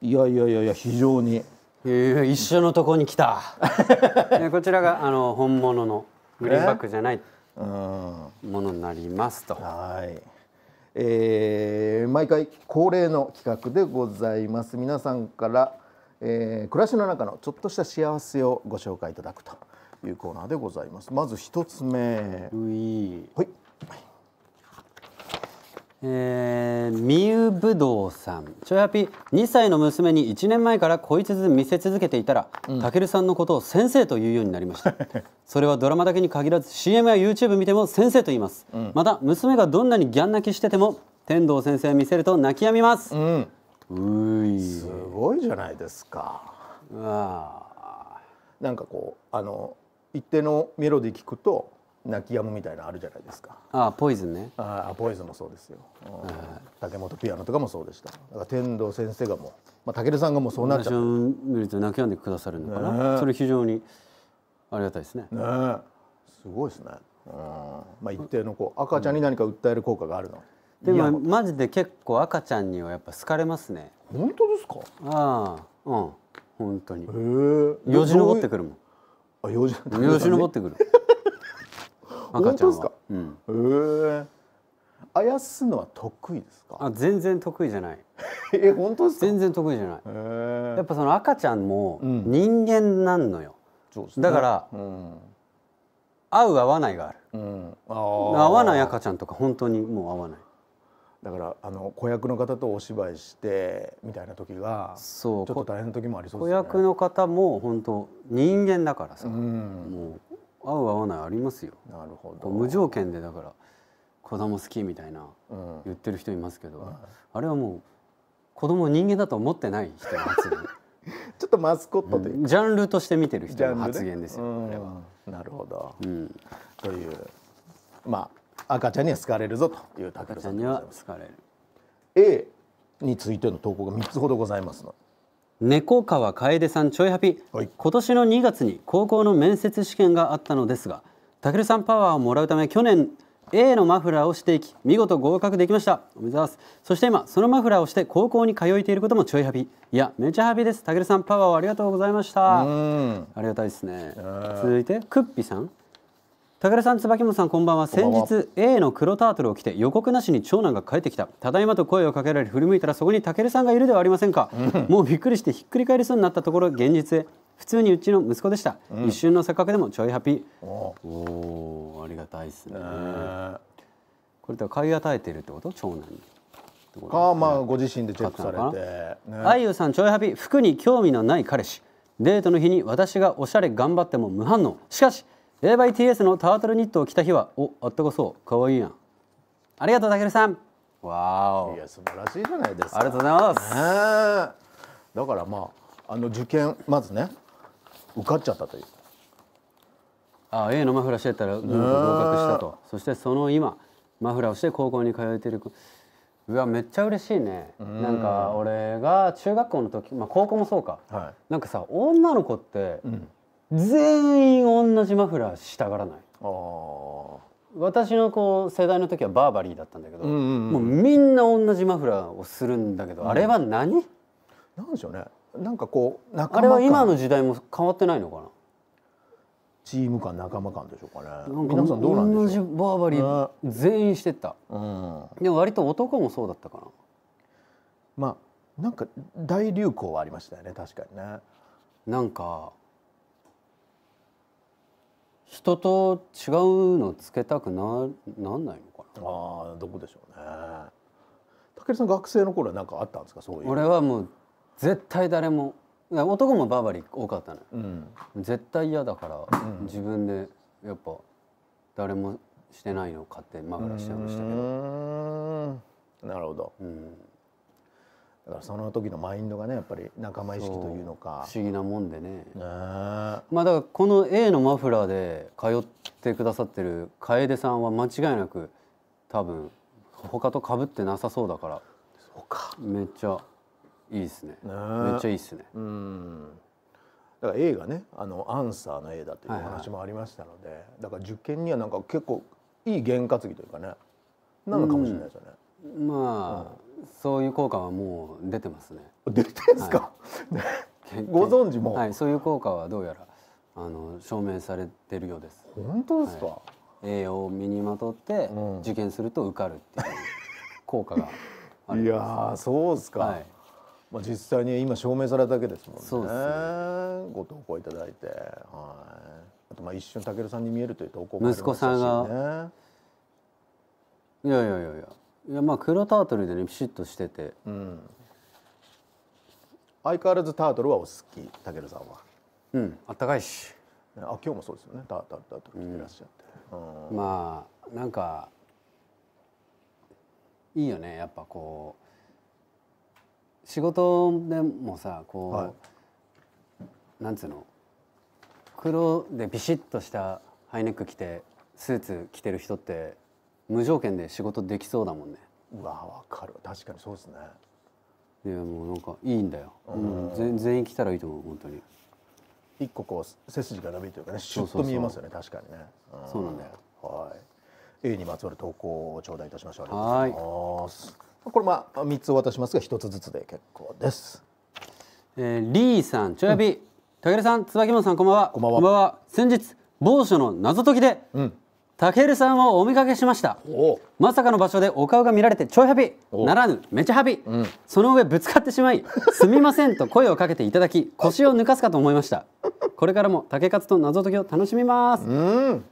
いやいやいやいや非常に一緒のとこに来た (laughs) こちらがあの本物のグリーンバックじゃないものになりますと。はいえー、毎回恒例の企画でございます皆さんから、えー、暮らしの中のちょっとした幸せをご紹介いただくというコーナーでございますまず一つ目はいえー、みゆぶどうさんちょやぴ2歳の娘に1年前から恋づ見せ続けていたらたけるさんのことを先生と言うようになりました (laughs) それはドラマだけに限らず CM や YouTube 見ても先生と言います、うん、また娘がどんなにギャン泣きしてても天童先生見せると泣き止みます、うん、すごいじゃないですかうわなんかこうあの一定のメロディー聞くと泣き止むみたいなあるじゃないですかああ、ポイズンねああ、ポイズンもそうですよ、うん、竹本ピアノとかもそうでしただから天童先生がもう、まあ、武田さんがもうそうなっちゃっ見ると泣き止んでくださるのかな、ね、それ非常にありがたいですねねすごいですね、うん、まあ一定のこう赤ちゃんに何か訴える効果があるの、でもマジで結構赤ちゃんにはやっぱ好かれますね本当ですかああうん本当にええよじ登ってくるもんあよじよじ登ってくる赤ちゃんは。本当ですか。うん、えあやすのは得意ですか。あ、全然得意じゃない。(laughs) え、本当です全然得意じゃない。やっぱその赤ちゃんも人間なんのよ。うん、だから、うん、合う合わないがある。うん、あ合わない赤ちゃんとか本当にもう合わない。だからあの子役の方とお芝居してみたいな時がそうちょっと大変な時もありそうですね。子役の方も本当人間だからさ、うん、もう合う合わないありますよなるほど無条件でだから子供好きみたいな言ってる人いますけど、うん、あれはもう子供人間だと思ってない人の発言 (laughs) ちょっとマスコットという、ん、ジャンルとして見てる人の発言ですよ、ね、あれはなるほど、うん、というまあ赤ちゃんには好かれるぞという赤ちゃんには好かれる A についての投稿が3つほどございますので猫川楓さんちょいハピ、はい、今年の2月に高校の面接試験があったのですがたけるさんパワーをもらうため去年 A のマフラーをしていき見事合格できましたおめでとうございますそして今そのマフラーをして高校に通いていることもちょいハピいやめちゃハピですたけるさんパワーをありがとうございましたありがたいですね続いてくっぴさん武田さん、椿本さん、こんばんは。先日、A の黒タートルを着て、予告なしに長男が帰ってきた。ただいまと声をかけられ、振り向いたら、そこに武さんがいるではありませんか。もうびっくりして、ひっくり返りそうになったところ、現実へ。普通にうちの息子でした。うん、一瞬の錯覚でも、ちょいハピー。おお、ありがたいですね。これとは買い与えてるってこと、長男に。ああ、まあ、ご自身でチェックされて。あゆ、さん、ちょいハピー、服に興味のない彼氏。デートの日に私がおしゃれ頑張っても無反応しかし AYTS b のタートルニットを着た日はおあったかそうかわいいやんありがとうたけるさんわおいや素晴らしいじゃないですかありがとうございますだからまああの受験まずね受かっちゃったというあ A のマフラーしてたら合格したとそしてその今マフラーをして高校に通えてるうわめっちゃ嬉しいねなんか俺が中学校の時、まあ、高校もそうか、はい、なんかさ女の子って、うん全員同じマフラーしたがらない私のこう世代の時はバーバリーだったんだけど、うんうんうん、もうみんな同じマフラーをするんだけど、うん、あれは何なんでしょうねなんかこうあれは今の時代も変わってないのかなチーム感仲間感でしょうかねなんかさんどうなん同じバーバリー全員してた、うん、でも割と男もそうだったかなまあなんか大流行はありましたよね確かにねなんか人と違うのつけたくななんないのかなああどこでしょうね武井さん学生の頃は何かあったんですかそういう俺はもう絶対誰も男もバーバリー多かったの、ね、うん、絶対嫌だから、うん、自分でやっぱ誰もしてないのを買って枕しちゃいましたけどなるほど、うんだからその時のマインドがねやっぱり仲間意識というのか不思議なもんでねねまあだからこの A のマフラーで通ってくださってる楓さんは間違いなく多分他とかぶってなさそうだからそうかめっちゃいいですねめっちゃいいですねうんだから A がねあのアンサーの A だというお話もありましたので、はいはい、だから受験にはなんか結構いい験担ぎというかねなのかもしれないですよね、うん、まあ、うんそういう効果はもう出てますね。出てるんですか。はい、ご存知も。はい、そういう効果はどうやらあの証明されてるようです。本当ですか。はい、栄養を身にまとって受験すると受かるっていう効果がある、ね。いやそうですか。はい、まあ実際に今証明されただけですもんね。そうですね。ご投稿いただいて、はい。あとまあ一瞬たけるさんに見えるという投稿もありましたし、ね、息子さんが。いやいやいやいや。いやまあ黒タートルでねピシッとしてて、うん、相変わらずタートルはお好きたけるさんはうんあったかいしあ今日もそうですよねタートルタートル着てらっしゃって、うんうん、まあなんかいいよねやっぱこう仕事でもさこう、はい、なんつうの黒でビシッとしたハイネック着てスーツ着てる人って無条件で仕事できそうだもんねうわわかる確かにそうですねいやもうなんかいいんだよ、うん全全員来たらいいと思う本当に一個こう背筋が伸びるというかねシュッと見えますよね確かにね、うん、そうなんだよはい A にまつわる投稿を頂戴いたしましょうありがとうございますこれまあ三つお渡しますが一つずつで結構です、えー、リーさんちょやび、うん、武さん椿本さんこんんばはこんばんはこんばんは先日某所の謎解きで、うんたけるさんをお見かけしましたまさかの場所でお顔が見られてちょいハビならぬめちゃハビ、うん、その上ぶつかってしまい「すみません」と声をかけていただき腰を抜かすかと思いましたこれからも竹勝と謎解きを楽しみます、うん、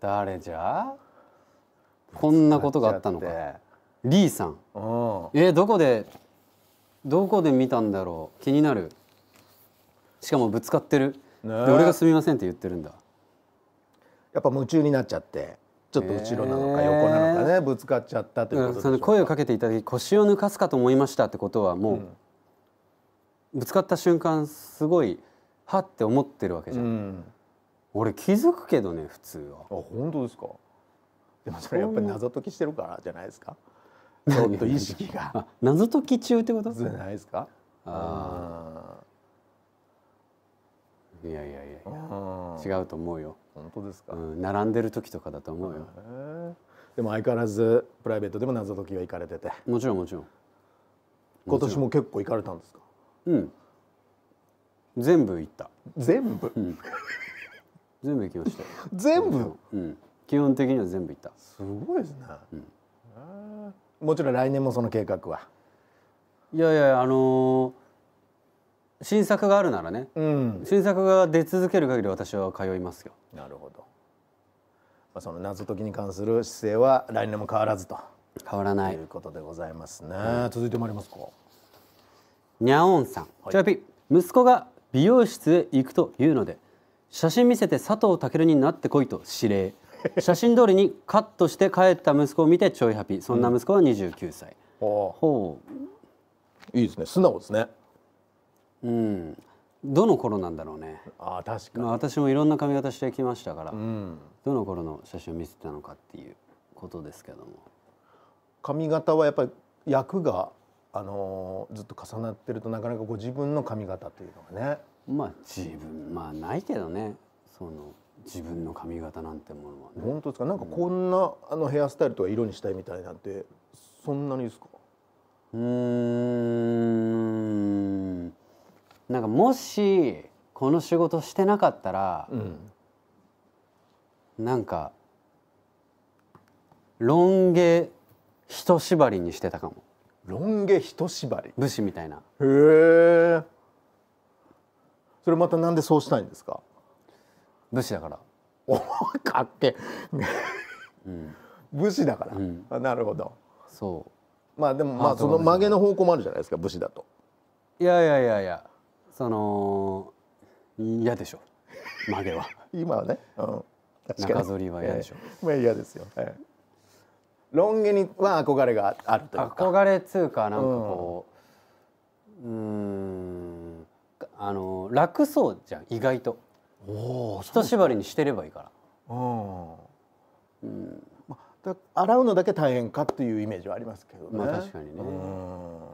誰じゃこんなことがあったのかリーさんえー、どこでどこで見たんだろう気になるしかもぶつかってる、ね、俺が「すみません」って言ってるんだやっぱ夢中になっちゃってちょっと後ろなのか横なのかね、えー、ぶつかっちゃったということで声をかけていただき腰を抜かすかと思いましたってことはもう、うん、ぶつかった瞬間すごいはって思ってるわけじゃん、うん、俺気づくけどね普通はあ本当ですかでもそれやっぱり謎解きしてるからじゃないですかちょっと意識が謎解き中ってことじゃないですかああいやいやいや違うと思うよ本当ですか、うん、並んでる時とかだと思うよでも相変わらずプライベートでも謎解きは行かれててもちろんもちろん今年も結構行かれたんですかうん全部行った全部、うん、全部行きました (laughs) 全部、うん、基本的には全部行ったすごいですね、うん、もちろん来年もその計画はいやいやあのー新作があるならね、うん、新作が出続ける限り私は通いますよなるほど、まあ、その謎解きに関する姿勢は来年も変わらずと変わらないということでございますね、うん、続いてもありますかにゃおんさん、はい、息子が美容室へ行くというので写真見せて佐藤健になってこいと指令 (laughs) 写真通りにカットして帰った息子を見てちょいハピそんな息子は29歳、うん、ほういいですね素直ですねうん、どの頃なんだろうねあ確かに、まあ、私もいろんな髪型してきましたから、うん、どの頃の写真を見せてたのかっていうことですけども髪型はやっぱり役が、あのー、ずっと重なってるとなかなかご自分の髪型っていうのがねまあ自分まあないけどねその自分の髪型なんてものはね本当ですかなんかこんな、あのヘアスタイルとか色にしたいみたいなんてそんなにですかうんなんかもしこの仕事してなかったら、うん、なんかロン毛一縛りにしてたかもロン毛一縛り武士みたいなへえそれまたなんでそうしたいんですか武士だから (laughs) おかっけ、うん、武士だから、うん、あなるほどそうまあでもまあその曲げの方向もあるじゃないですか武士だといやいやいやいやその嫌でしょ曲げは (laughs) 今はね、うん、中りは嫌でしょ、えー、まあ嫌ですよ、えー、ロン毛には憧れがあるというか憧れつうかなんかこううんあの楽そうじゃん意外とお一縛りにしてればいいからうん、まあ、洗うのだけ大変かっていうイメージはありますけどねまあ確かにね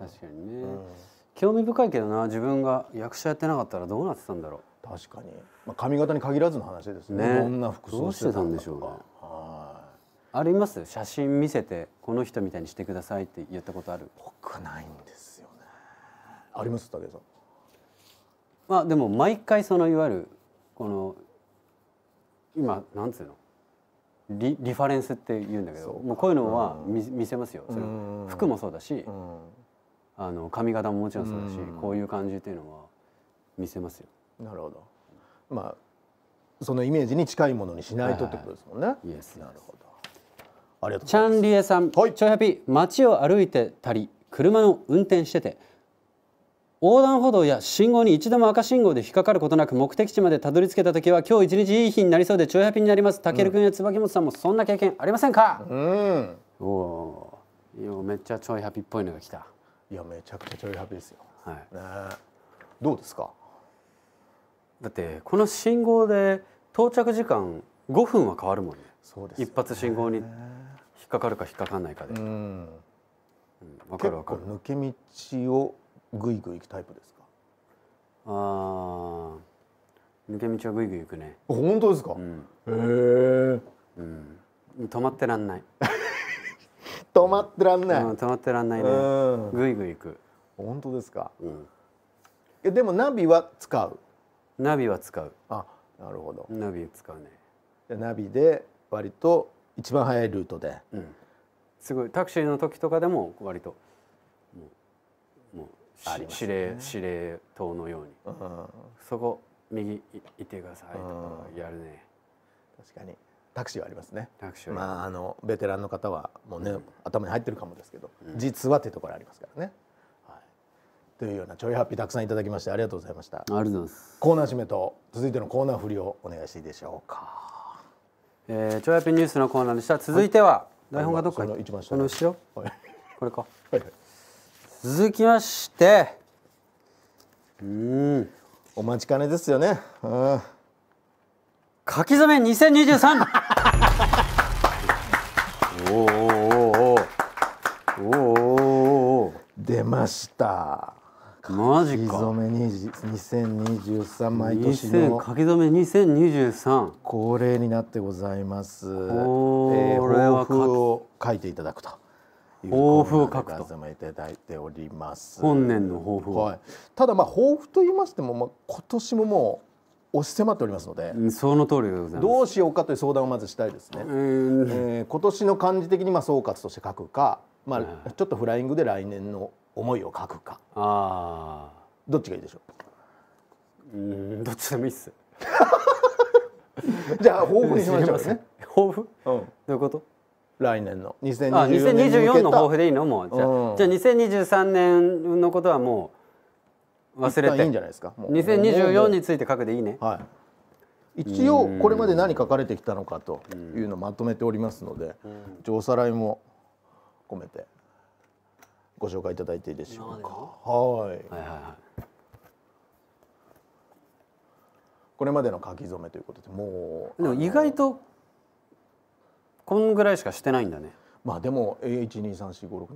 確かにね、興味深いけどな自分が役者やってなかったらどうなってたんだろう確かに、まあ、髪型に限らずの話ですねねどんな服装してたんでしょうはいあります写真見せてこの人みたいにしてくださいって言ったことある僕ないんですよねあります武さんまあでも毎回そのいわゆるこの今なんつうのリリファレンスって言うんだけどもうこういうのは見見せますよそれ服もそうだし、うんあの髪型ももちろんそうだし、うん、こういう感じっていうのは見せますよ。なるほど。まあそのイメージに近いものにしないとってことですもんね。イエス。なるほど。ありがとうチャンリエさん、はい、チョハピ街を歩いてたり車を運転してて横断歩道や信号に一度も赤信号で引っかかることなく目的地までたどり着けた時は今日一日いい日になりそうでちょいハピになりますたけるくんや椿本さんもそんな経験ありませんかうんおおめっちゃちょいハピっぽいのが来たいやめちゃくちゃちょいハピですよ、はいね、どうですかだってこの信号で到着時間5分は変わるもんねそうです、ね、一発信号に引っかかるか引っかかんないかで、うん、うん、かる分か抜け道をぐいぐい行くタイプですかあ抜け道はぐいぐい行くね本当ですか、うん、へえ、うん、止まってらんない (laughs) 止まってらんない、うん、止まってらんないね、ぐいぐい行く本当ですか、うん、えでもナビは使うナビは使うあなるほどナビ使うねナビで割と一番早いルートで、うん、すごいタクシーの時とかでも割ともうもう、ね、指令指令塔のように、うん、そこ右行ってくださいとかやるね確かにタクシーはありますね。まああのベテランの方はもうね、うん、頭に入ってるかもですけど、実はというところありますからね。はい、というようなちょいハッピーたくさんいただきましてありがとうございました。ありがとうございます。コーナー締めと続いてのコーナー振りをお願いしていいでしょうか。えー、ちょいハッピーニュースのコーナーでした。続いては、はい、台本がどっかの一番下の後ろ、はい、これか。はい、続きまして、うん、お待ちかねですよね。うん。書き初め2023おおおおおお出ましたマジか書き初め2023毎年の書き初め2023恒例になってございますこれは、抱負を書いていただくと抱負を書くと。本年の抱負、はい、ただまあ抱負と言いましても、まあ、今年ももう押し迫っておりますので、その通りでございますどうしようかという相談をまずしたいですね、えー、今年の漢字的にまあ総括として書くか、まあ、ちょっとフライングで来年の思いを書くかあどっちがいいでしょううんどっちでもいいっす (laughs) じゃあ抱負にしましょうね抱負、(laughs) うん、どういうこと来年の2024年に向けた2024の抱負でいいのもうじゃあうん、じゃあ2023年のことはもう忘れていいんじゃないですか2024について書くでいいね、はい、一応これまで何書かれてきたのかというのをまとめておりますので一応おさらいも込めてご紹介いただいていいでしょうかはい、はいはいこれまでの書き初めということでもうでも意外とこんぐらいしかしてないんだねまあでも A123456789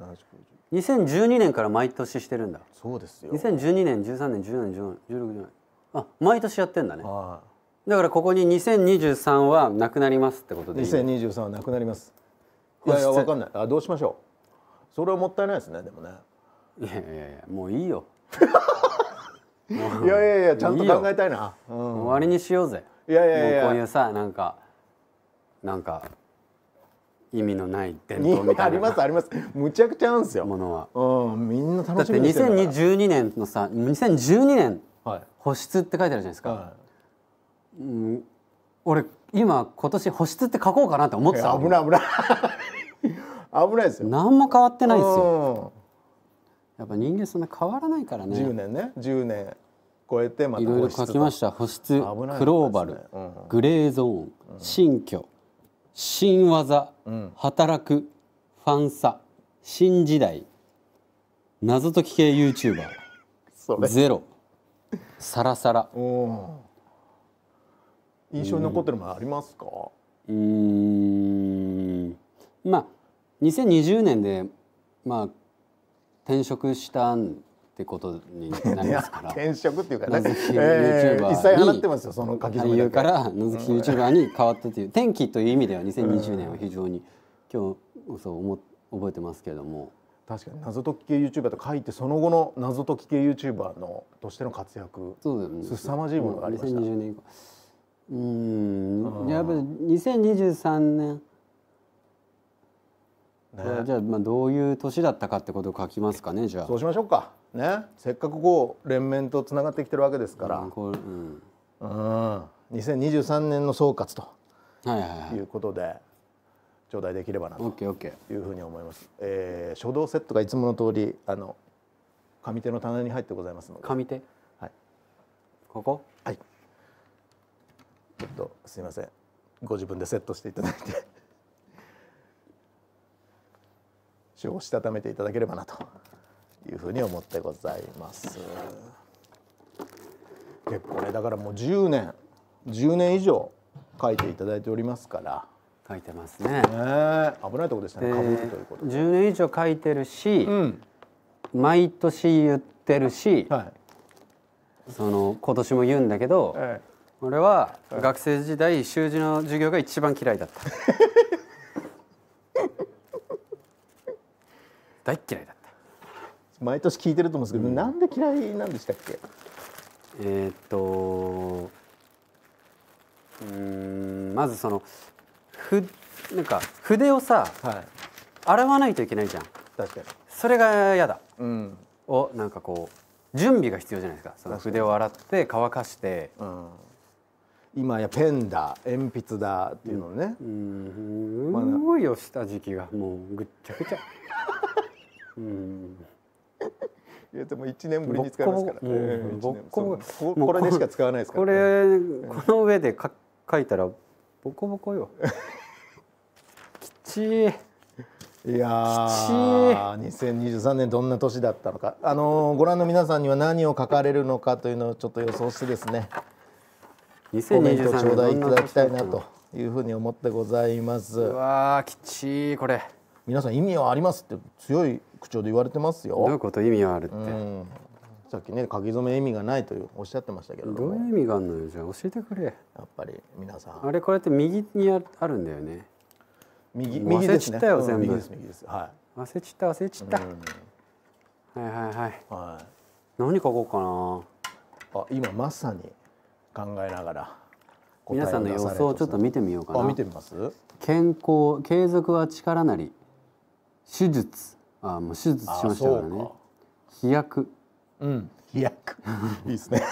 2012年から毎年してるんだそうですよ2012年13年14年16年あ毎年やってんだねだからここに2023はなくなりますってことでいい2023はなくなりますいやいやわかんないあどうしましょうそれはもったいないですねでもねいやいやいやもういいよ (laughs) いやいやいやちゃんと考えたいな、終わりにしようぜいやいやいやこういうさなんかなんか意味のない伝統みたいな (laughs) ありますありますむちゃくちゃなんですよものは、うん、みんな楽しみにしてだって2012年のさ2012年、保湿って書いてあるじゃないですか、はい、うん、俺今今年保湿って書こうかなって思ってた危ない危ない (laughs) 危ないですよ何も変わってないですよ、やっぱ人間そんな変わらないからね10年ね10年超えてまたいろいろ書きました保湿クローバル、うん、グレーゾーン、うん、新居新技、うん、働くファンサ新時代謎解き系 YouTuber ゼロサラサラ印象に残ってるものありますかうんまあ2020年でまあ転職したんってことになりますから (laughs) 転職っていうかね、えー、実際払ってますよその書き初めから野月 YouTuber に変わったという、うん、天気という意味では2020年は非常に、今日そう思覚えてますけれども確かに謎解き系 YouTuber と書いてその後の謎解き系 YouTuber のとしての活躍そうだ、ね、凄まじいものがありました、2020年うんやっぱり2023年ね、じゃあまあどういう年だったかってことを書きますかねじゃあそうしましょうかね、せっかくこう連綿とつながってきてるわけですから、うんこうんうん、2023年の総括と、はいはい、いうことで頂戴できればなというふうに思います。えー、書道セットがいつもの通りあの上手の棚に入ってございますので上手はいここはいちょっとすいませんご自分でセットしていただいて手 (laughs) をしたためていただければなと。いうふうに思ってございます。結構ねだからもう10年10年以上書いていただいておりますから書いてますね、ね、危ないところですね、えー、ということ10年以上書いてるし、うん、毎年言ってるし、はい、その今年も言うんだけど、ええ、俺は学生時代習字の授業が一番嫌いだった (laughs) 大嫌いだった毎年聞いてると思うんですけど、うん、なんで嫌いなんでしたっけえー、っとうんまずそのふなんか筆をさ、はい、洗わないといけないじゃん確かにそれが嫌だ、うん、をなんかこう準備が必要じゃないですかその筆を洗って乾かして、うん、今やペンだ鉛筆だっていうのねうんうん、ま、をした時期がもうぐっちゃぐちゃ (laughs) うんいやでも1年ぶりに使いますから、うここれでしか使わないですから、ね、これこの上でか書いたらボコボコよきちいいやー2023年どんな年だったのか、あのー、ご覧の皆さんには何を書かれるのかというのをちょっと予想してですねコメント頂戴いただきたいなというふうに思ってございますわあきちいこれ皆さん意味はありますって強い口調で言われてますよ。どういうこと意味はあるって。さっきね書き初め意味がないというおっしゃってましたけどどういう意味があるのよじゃあ教えてくれやっぱり皆さんあれこれって右にあるんだよね右右ですね忘れち右ですはい忘れちった忘れちった、うん、はいはいはい、はい、何書こうかなあ今まさに考えながら皆さんの予想をちょっと見てみようかなあ見てみます健康継続は力なり手術あもう手術しましたからね飛躍うん飛躍 (laughs) いいですね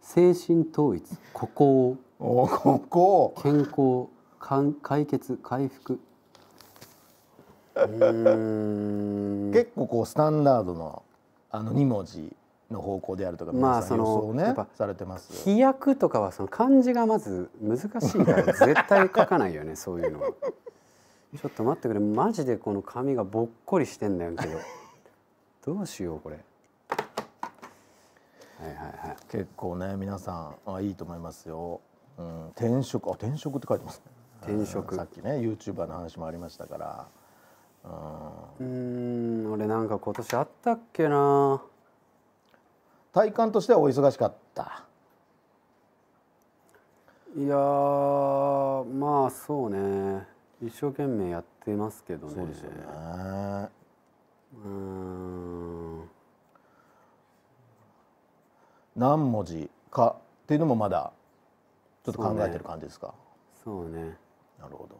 精神統一ここをここ健康かん解決回復結構こうスタンダードのあの2文字の方向であるとかまあその、ね、やっぱされてます飛躍とかはその漢字がまず難しいから絶対書かないよねそういうのは。ちょっと待ってくれマジでこの髪がぼっこりしてんだよけど (laughs) どうしようこれはいはいはい結構ね皆さんあいいと思いますよ、うん、転職あ転職って書いてますね転職、うん、さっきね YouTuber の話もありましたからうん俺なんか今年あったっけな体感としてはお忙しかったいやまあそうね一生懸命やってますけどねそうですよねうん何文字かっていうのもまだちょっと考えてる感じですかそうね、ね、なるほど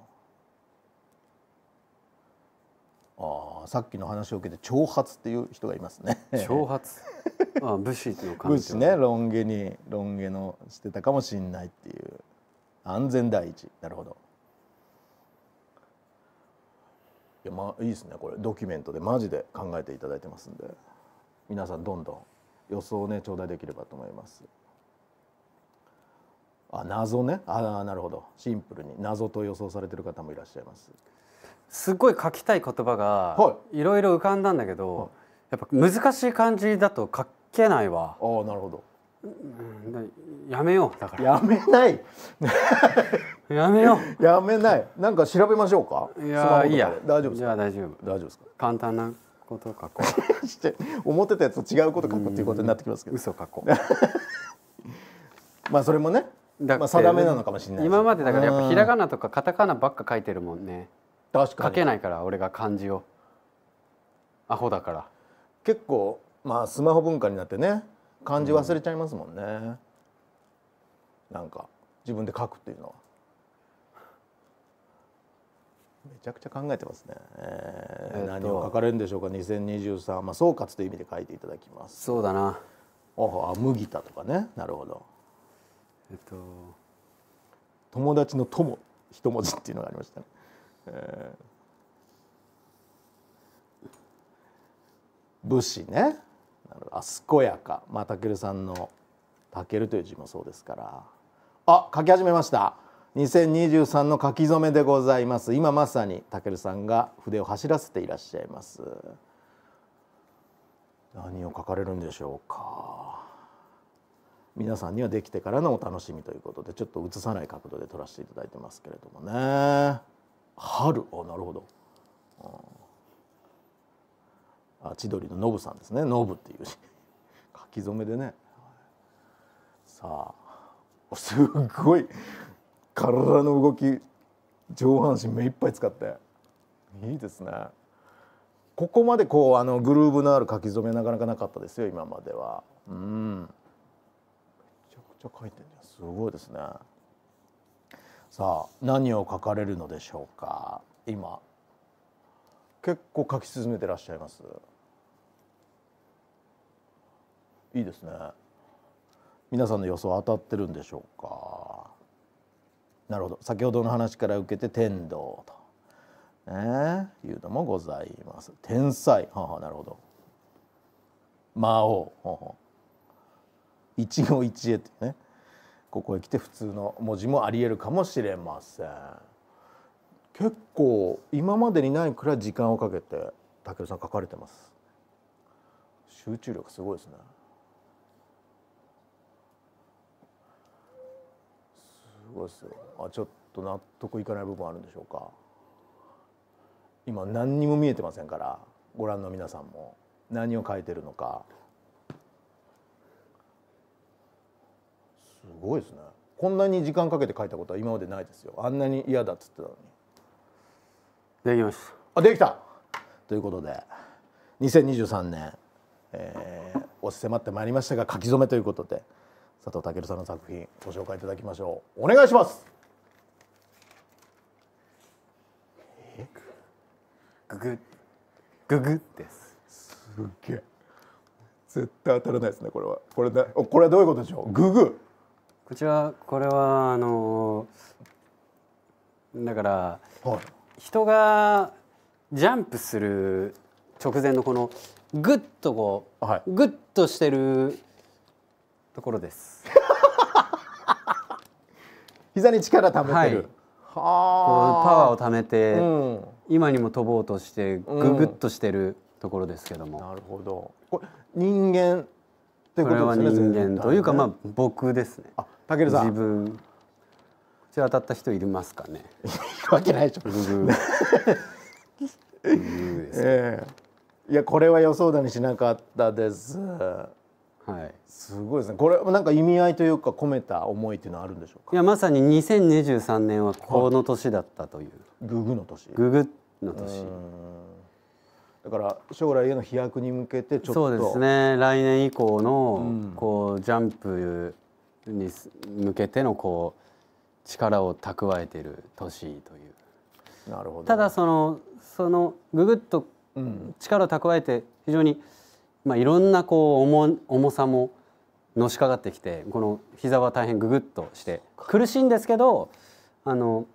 ああさっきの話を受けて挑発っていう人がいますね挑発ああ武士の感じ、ね、武士ねロン毛にロン毛のしてたかもしれないっていう安全第一なるほどやまあいいですねこれドキュメントでマジで考えていただいてますんで皆さんどんどん予想をね頂戴できればと思いますあ謎ねああなるほどシンプルに謎と予想されてる方もいらっしゃいますすごい書きたい言葉がいろいろ浮かんだんだけど、はい、やっぱ難しい漢字だと書けないわああなるほど、やめようだからやめない (laughs) やめよう。(laughs) やめない。なんか調べましょうか。いやいや大丈夫ですか。大丈夫。大丈夫ですか。簡単なこと書こう。(laughs) して思ってたやつと違うこと書くっていうことになってきますけど。嘘書こう。(laughs) まあそれもね。まあ定めなのかもしれない。今までだからやっぱひらがなとかカタカナばっか書いてるもんね。確かに。書けないから俺が漢字を。アホだから。結構まあスマホ文化になってね漢字忘れちゃいますもんね。うん、なんか自分で書くっていうのは。めちゃくちゃ考えてますね、えー、何を書かれるんでしょうか2023、まあ、総括という意味で書いていただきますそうだなああ麦田とかねなるほどえっと友達の友一文字っていうのがありましたね、えー、武士ねあ健やかまあたけるさんのたけるという字もそうですからあ書き始めました2023の書き初めでございます今まさにたけるさんが筆を走らせていらっしゃいます何を書かれるんでしょうか皆さんにはできてからのお楽しみということでちょっと映さない角度で撮らせていただいてますけれどもね春おなるほど、うん、あ千鳥のノブさんですねノブっていう (laughs) 書き初めでねさあすっごい体の動き上半身目いっぱい使っていいですねここまでこうあのグルーブのある書き初めなかなかなかったですよ今まではうんめちゃくちゃ書いてるすごいですねさあ何を書かれるのでしょうか今結構書き進めてらっしゃいますいいですね皆さんの予想当たってるんでしょうかなるほど先ほどの話から受けて天道と、ね、いうのもございます。天才ははなるほど魔王はは一期一会ってねここへ来て普通の文字もありえるかもしれません。結構今までにないくらい時間をかけて武尊さん書かれてます。集中力すごいですね。ごいですよあちょっと納得いかない部分あるんでしょうか今何にも見えてませんからご覧の皆さんも何を書いてるのかすごいですねこんなに時間かけて書いたことは今までないですよあんなに嫌だっつってたのにできましたあできたということで2023年、えー、押し迫ってまいりましたが書き初めということで。佐藤健さんの作品ご紹介いただきましょうお願いしますググググですすっげえ絶対当たらないですねこれはこれだこれはどういうことでしょうググこちらこれはあのだから、はい、人がジャンプする直前のこのグッとこう、はい、グッとしてるところです (laughs) 膝に力貯めてる、はい、はパワーを貯めて、うん、今にも飛ぼうとしてぐぐっとしてるところですけども、うん、なるほどこれ人間ということですねこれは人間というか、まあ僕ですねあたけるさん自分こちら当たった人いますかね (laughs) わけないでしょググ (laughs) えー、いやこれは予想だにしなかったですはい、すごいですねこれなんか意味合いというか込めた思いっていうのはあるんでしょうかいやまさに2023年はこの年だったという、ググの年ググの年だから将来への飛躍に向けてちょっとそうですね来年以降のこう、ジャンプに向けてのこう力を蓄えている年というなるほどただそのそのググっと力を蓄えて非常に、うんまあ、いろんなこう重重さものしかかってきてこの膝は大変ググッとして苦しいんですけどあの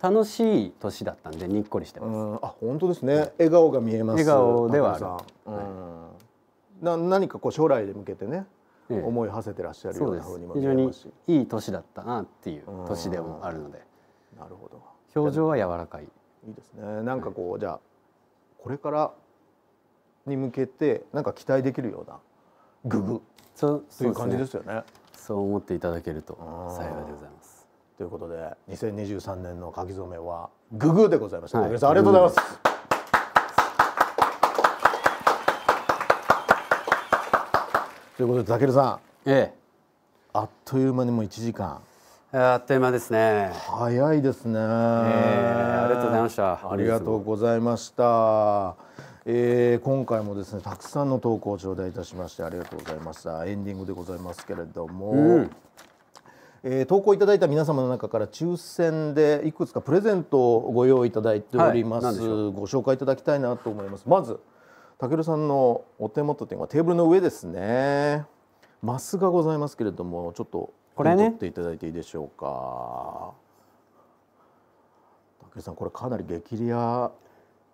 楽しい年だったんでにっこりしてます。あ本当ですね、笑顔が見えます。笑顔ではある。はい、な何かこう将来に向けてね、ええ、思い馳せてらっしゃるような風にも見えますし、いい年だったなっていう年でもあるので。なるほど。表情は柔らかい。いいですね。なんかこう、じゃあこれからに向けてなんか期待できるようなググそうという感じですよね。そう思っていただけると幸いでございます。ということで2023年の書き初めはググでございました。はい、ありがとうございます。ということで、たけるさん。ええ。あっという間にもう一時間。あっという間ですね。早いですね、えー、ありがとうございました。ありがとうございました。えー、今回もですねたくさんの投稿を頂戴いたしましてありがとうございましたエンディングでございますけれども、うん、えー、投稿いただいた皆様の中から抽選でいくつかプレゼントをご用意いただいております、はい、ご紹介いただきたいなと思いますまずたけるさんのお手元というのはテーブルの上ですねマスがございますけれどもちょっとこれね取っていただいていいでしょうかたけるさんこれかなり激レア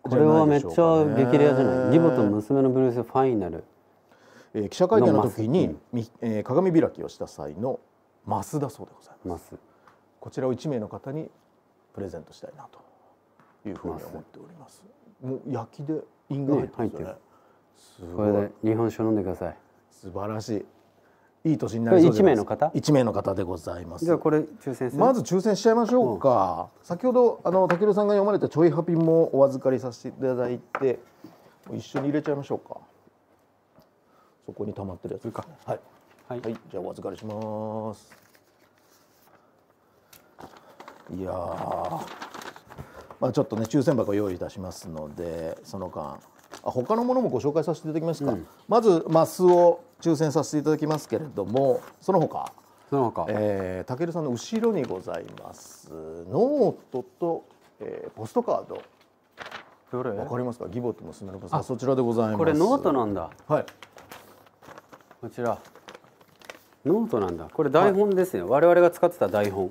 これはめっちゃ激レアじゃない「義母と娘のブルースファイナル」えー、記者会見の時に、えー、鏡開きをした際のマスだそうでございますこちらを一名の方にプレゼントしたいなというふうに思っておりますもう焼きでイング入ってますよね、ね、すごいこれで日本酒飲んでください素晴らしいいい年になりそう名の方一名の方でございますじゃあこれ抽選まず抽選しちゃいましょうか、うん、先ほどあの武尊さんが読まれたちょいハピもお預かりさせていただいて一緒に入れちゃいましょうかそこに溜まってるやつかはい、はい、はい、じゃあお預かりしますいやまあちょっとね抽選箱用意いたしますのでその間他のものもご紹介させていただきますか、うん、まずマスを抽選させていただきますけれどもその他その他、えたけるさんの後ろにございますノートと、えー、ポストカードどれわかりますかギボット娘のポスんそちらでございますこれノートなんだはいこちらノートなんだこれ台本ですね、はい、我々が使ってた台本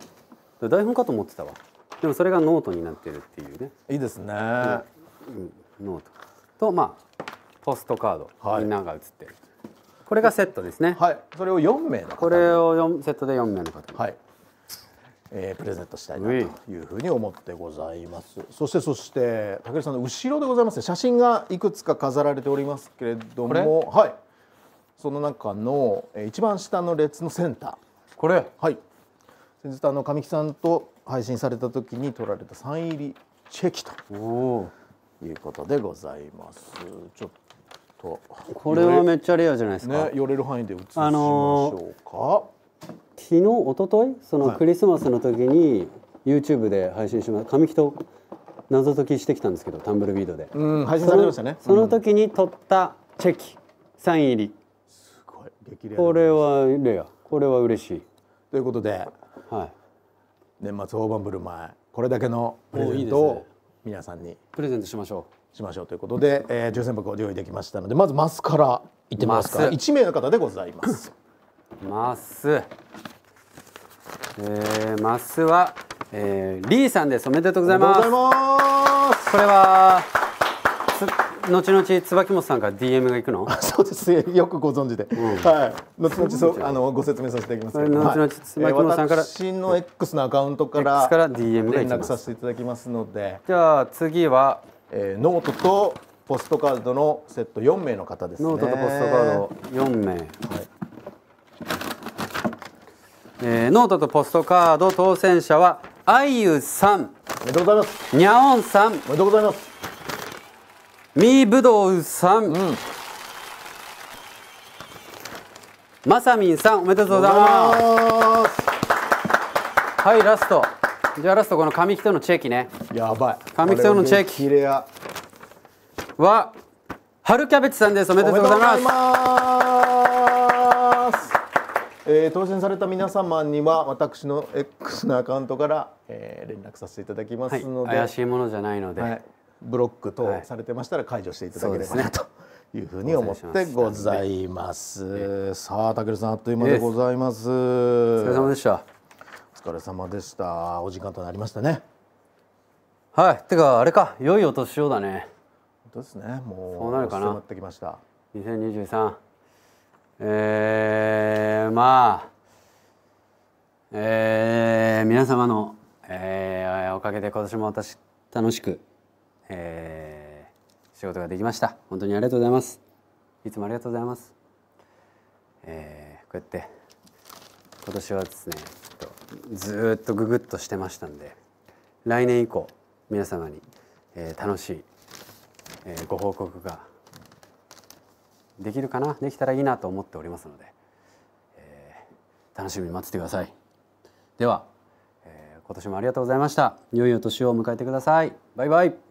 台本かと思ってたわでもそれがノートになってるっていうねいいですね、うん、ノートと、まあ、ポストカード、はい、みんなが写ってるこれがセットですねはいそれを4名の方これを4セットで4名の方はい、えー、プレゼントしたいなというふうに思ってございますそしてそして武井さんの後ろでございますね写真がいくつか飾られておりますけれどもはいその中の、えー、一番下の列のセンターこれはい先日あの神木さんと配信された時に撮られたサイン入りチェキとおおいうことでございます。ちょっとこれはめっちゃレアじゃないですか。ね、寄れる範囲で映しましょうか。あのー、昨日一昨日そのクリスマスの時に YouTube で配信します。神木と謎解きしてきたんですけど、タンブルビードで。うん、配信されましたね。その時に撮ったチェキサイン入り。すごい激レア。これはレア。これは嬉しい。ということで、はい、年末大盤振る舞いこれだけのプレゼントを皆さんにプレゼントしましょうしましょうということで、えー、抽選箱を用意できましたのでまずマスからいってみますか1名の方でございますマスえー、マスは、えー、リーさんですおめでとうございますこれは後々椿本さんから DM がいくのそうですよくご存知で、うん、はい後々そうあのご説明させていただきます後々、椿本さんから、私の X のアカウントからから DM が連絡させていただきますのでじゃあ次は、えー、ノートとポストカードのセット4名の方です、ね、ノートとポストカード4名、はいえー、ノートとポストカード当選者はあゆさんおめでとうございますにゃおんさんおめでとうございますみぶどうさん、うん、まさみんさんおめでとうございますはいラストじゃあラストこの紙一重のチェキねやばい紙一重のチェキは春キャベツさんですおめでとうございます、えー、当選された皆様には私の X のアカウントから、えー、連絡させていただきますので、はい、怪しいものじゃないので、はいブロック等されてましたら解除していただければなと。いうふうに思ってございます。さあ、たけるさん、あっという間でございます。お疲れ様でした。お疲れ様でした。お時間となりましたね。はい、てか、あれか、良いお年をだね。本当ですね。もう。そうなるかな。ってきました。二千二十三。えー、まあ。えー、皆様の、えー、おかげで今年も私楽しくえー、仕事ができました本当にありがとうございますいつもありがとうございます、えー、こうやって今年はですねずっとググっとしてましたんで来年以降皆様に、えー、楽しい、えー、ご報告ができるかなできたらいいなと思っておりますので、えー、楽しみに待っててくださいでは、え今年もありがとうございました良いお年を迎えてくださいバイバイ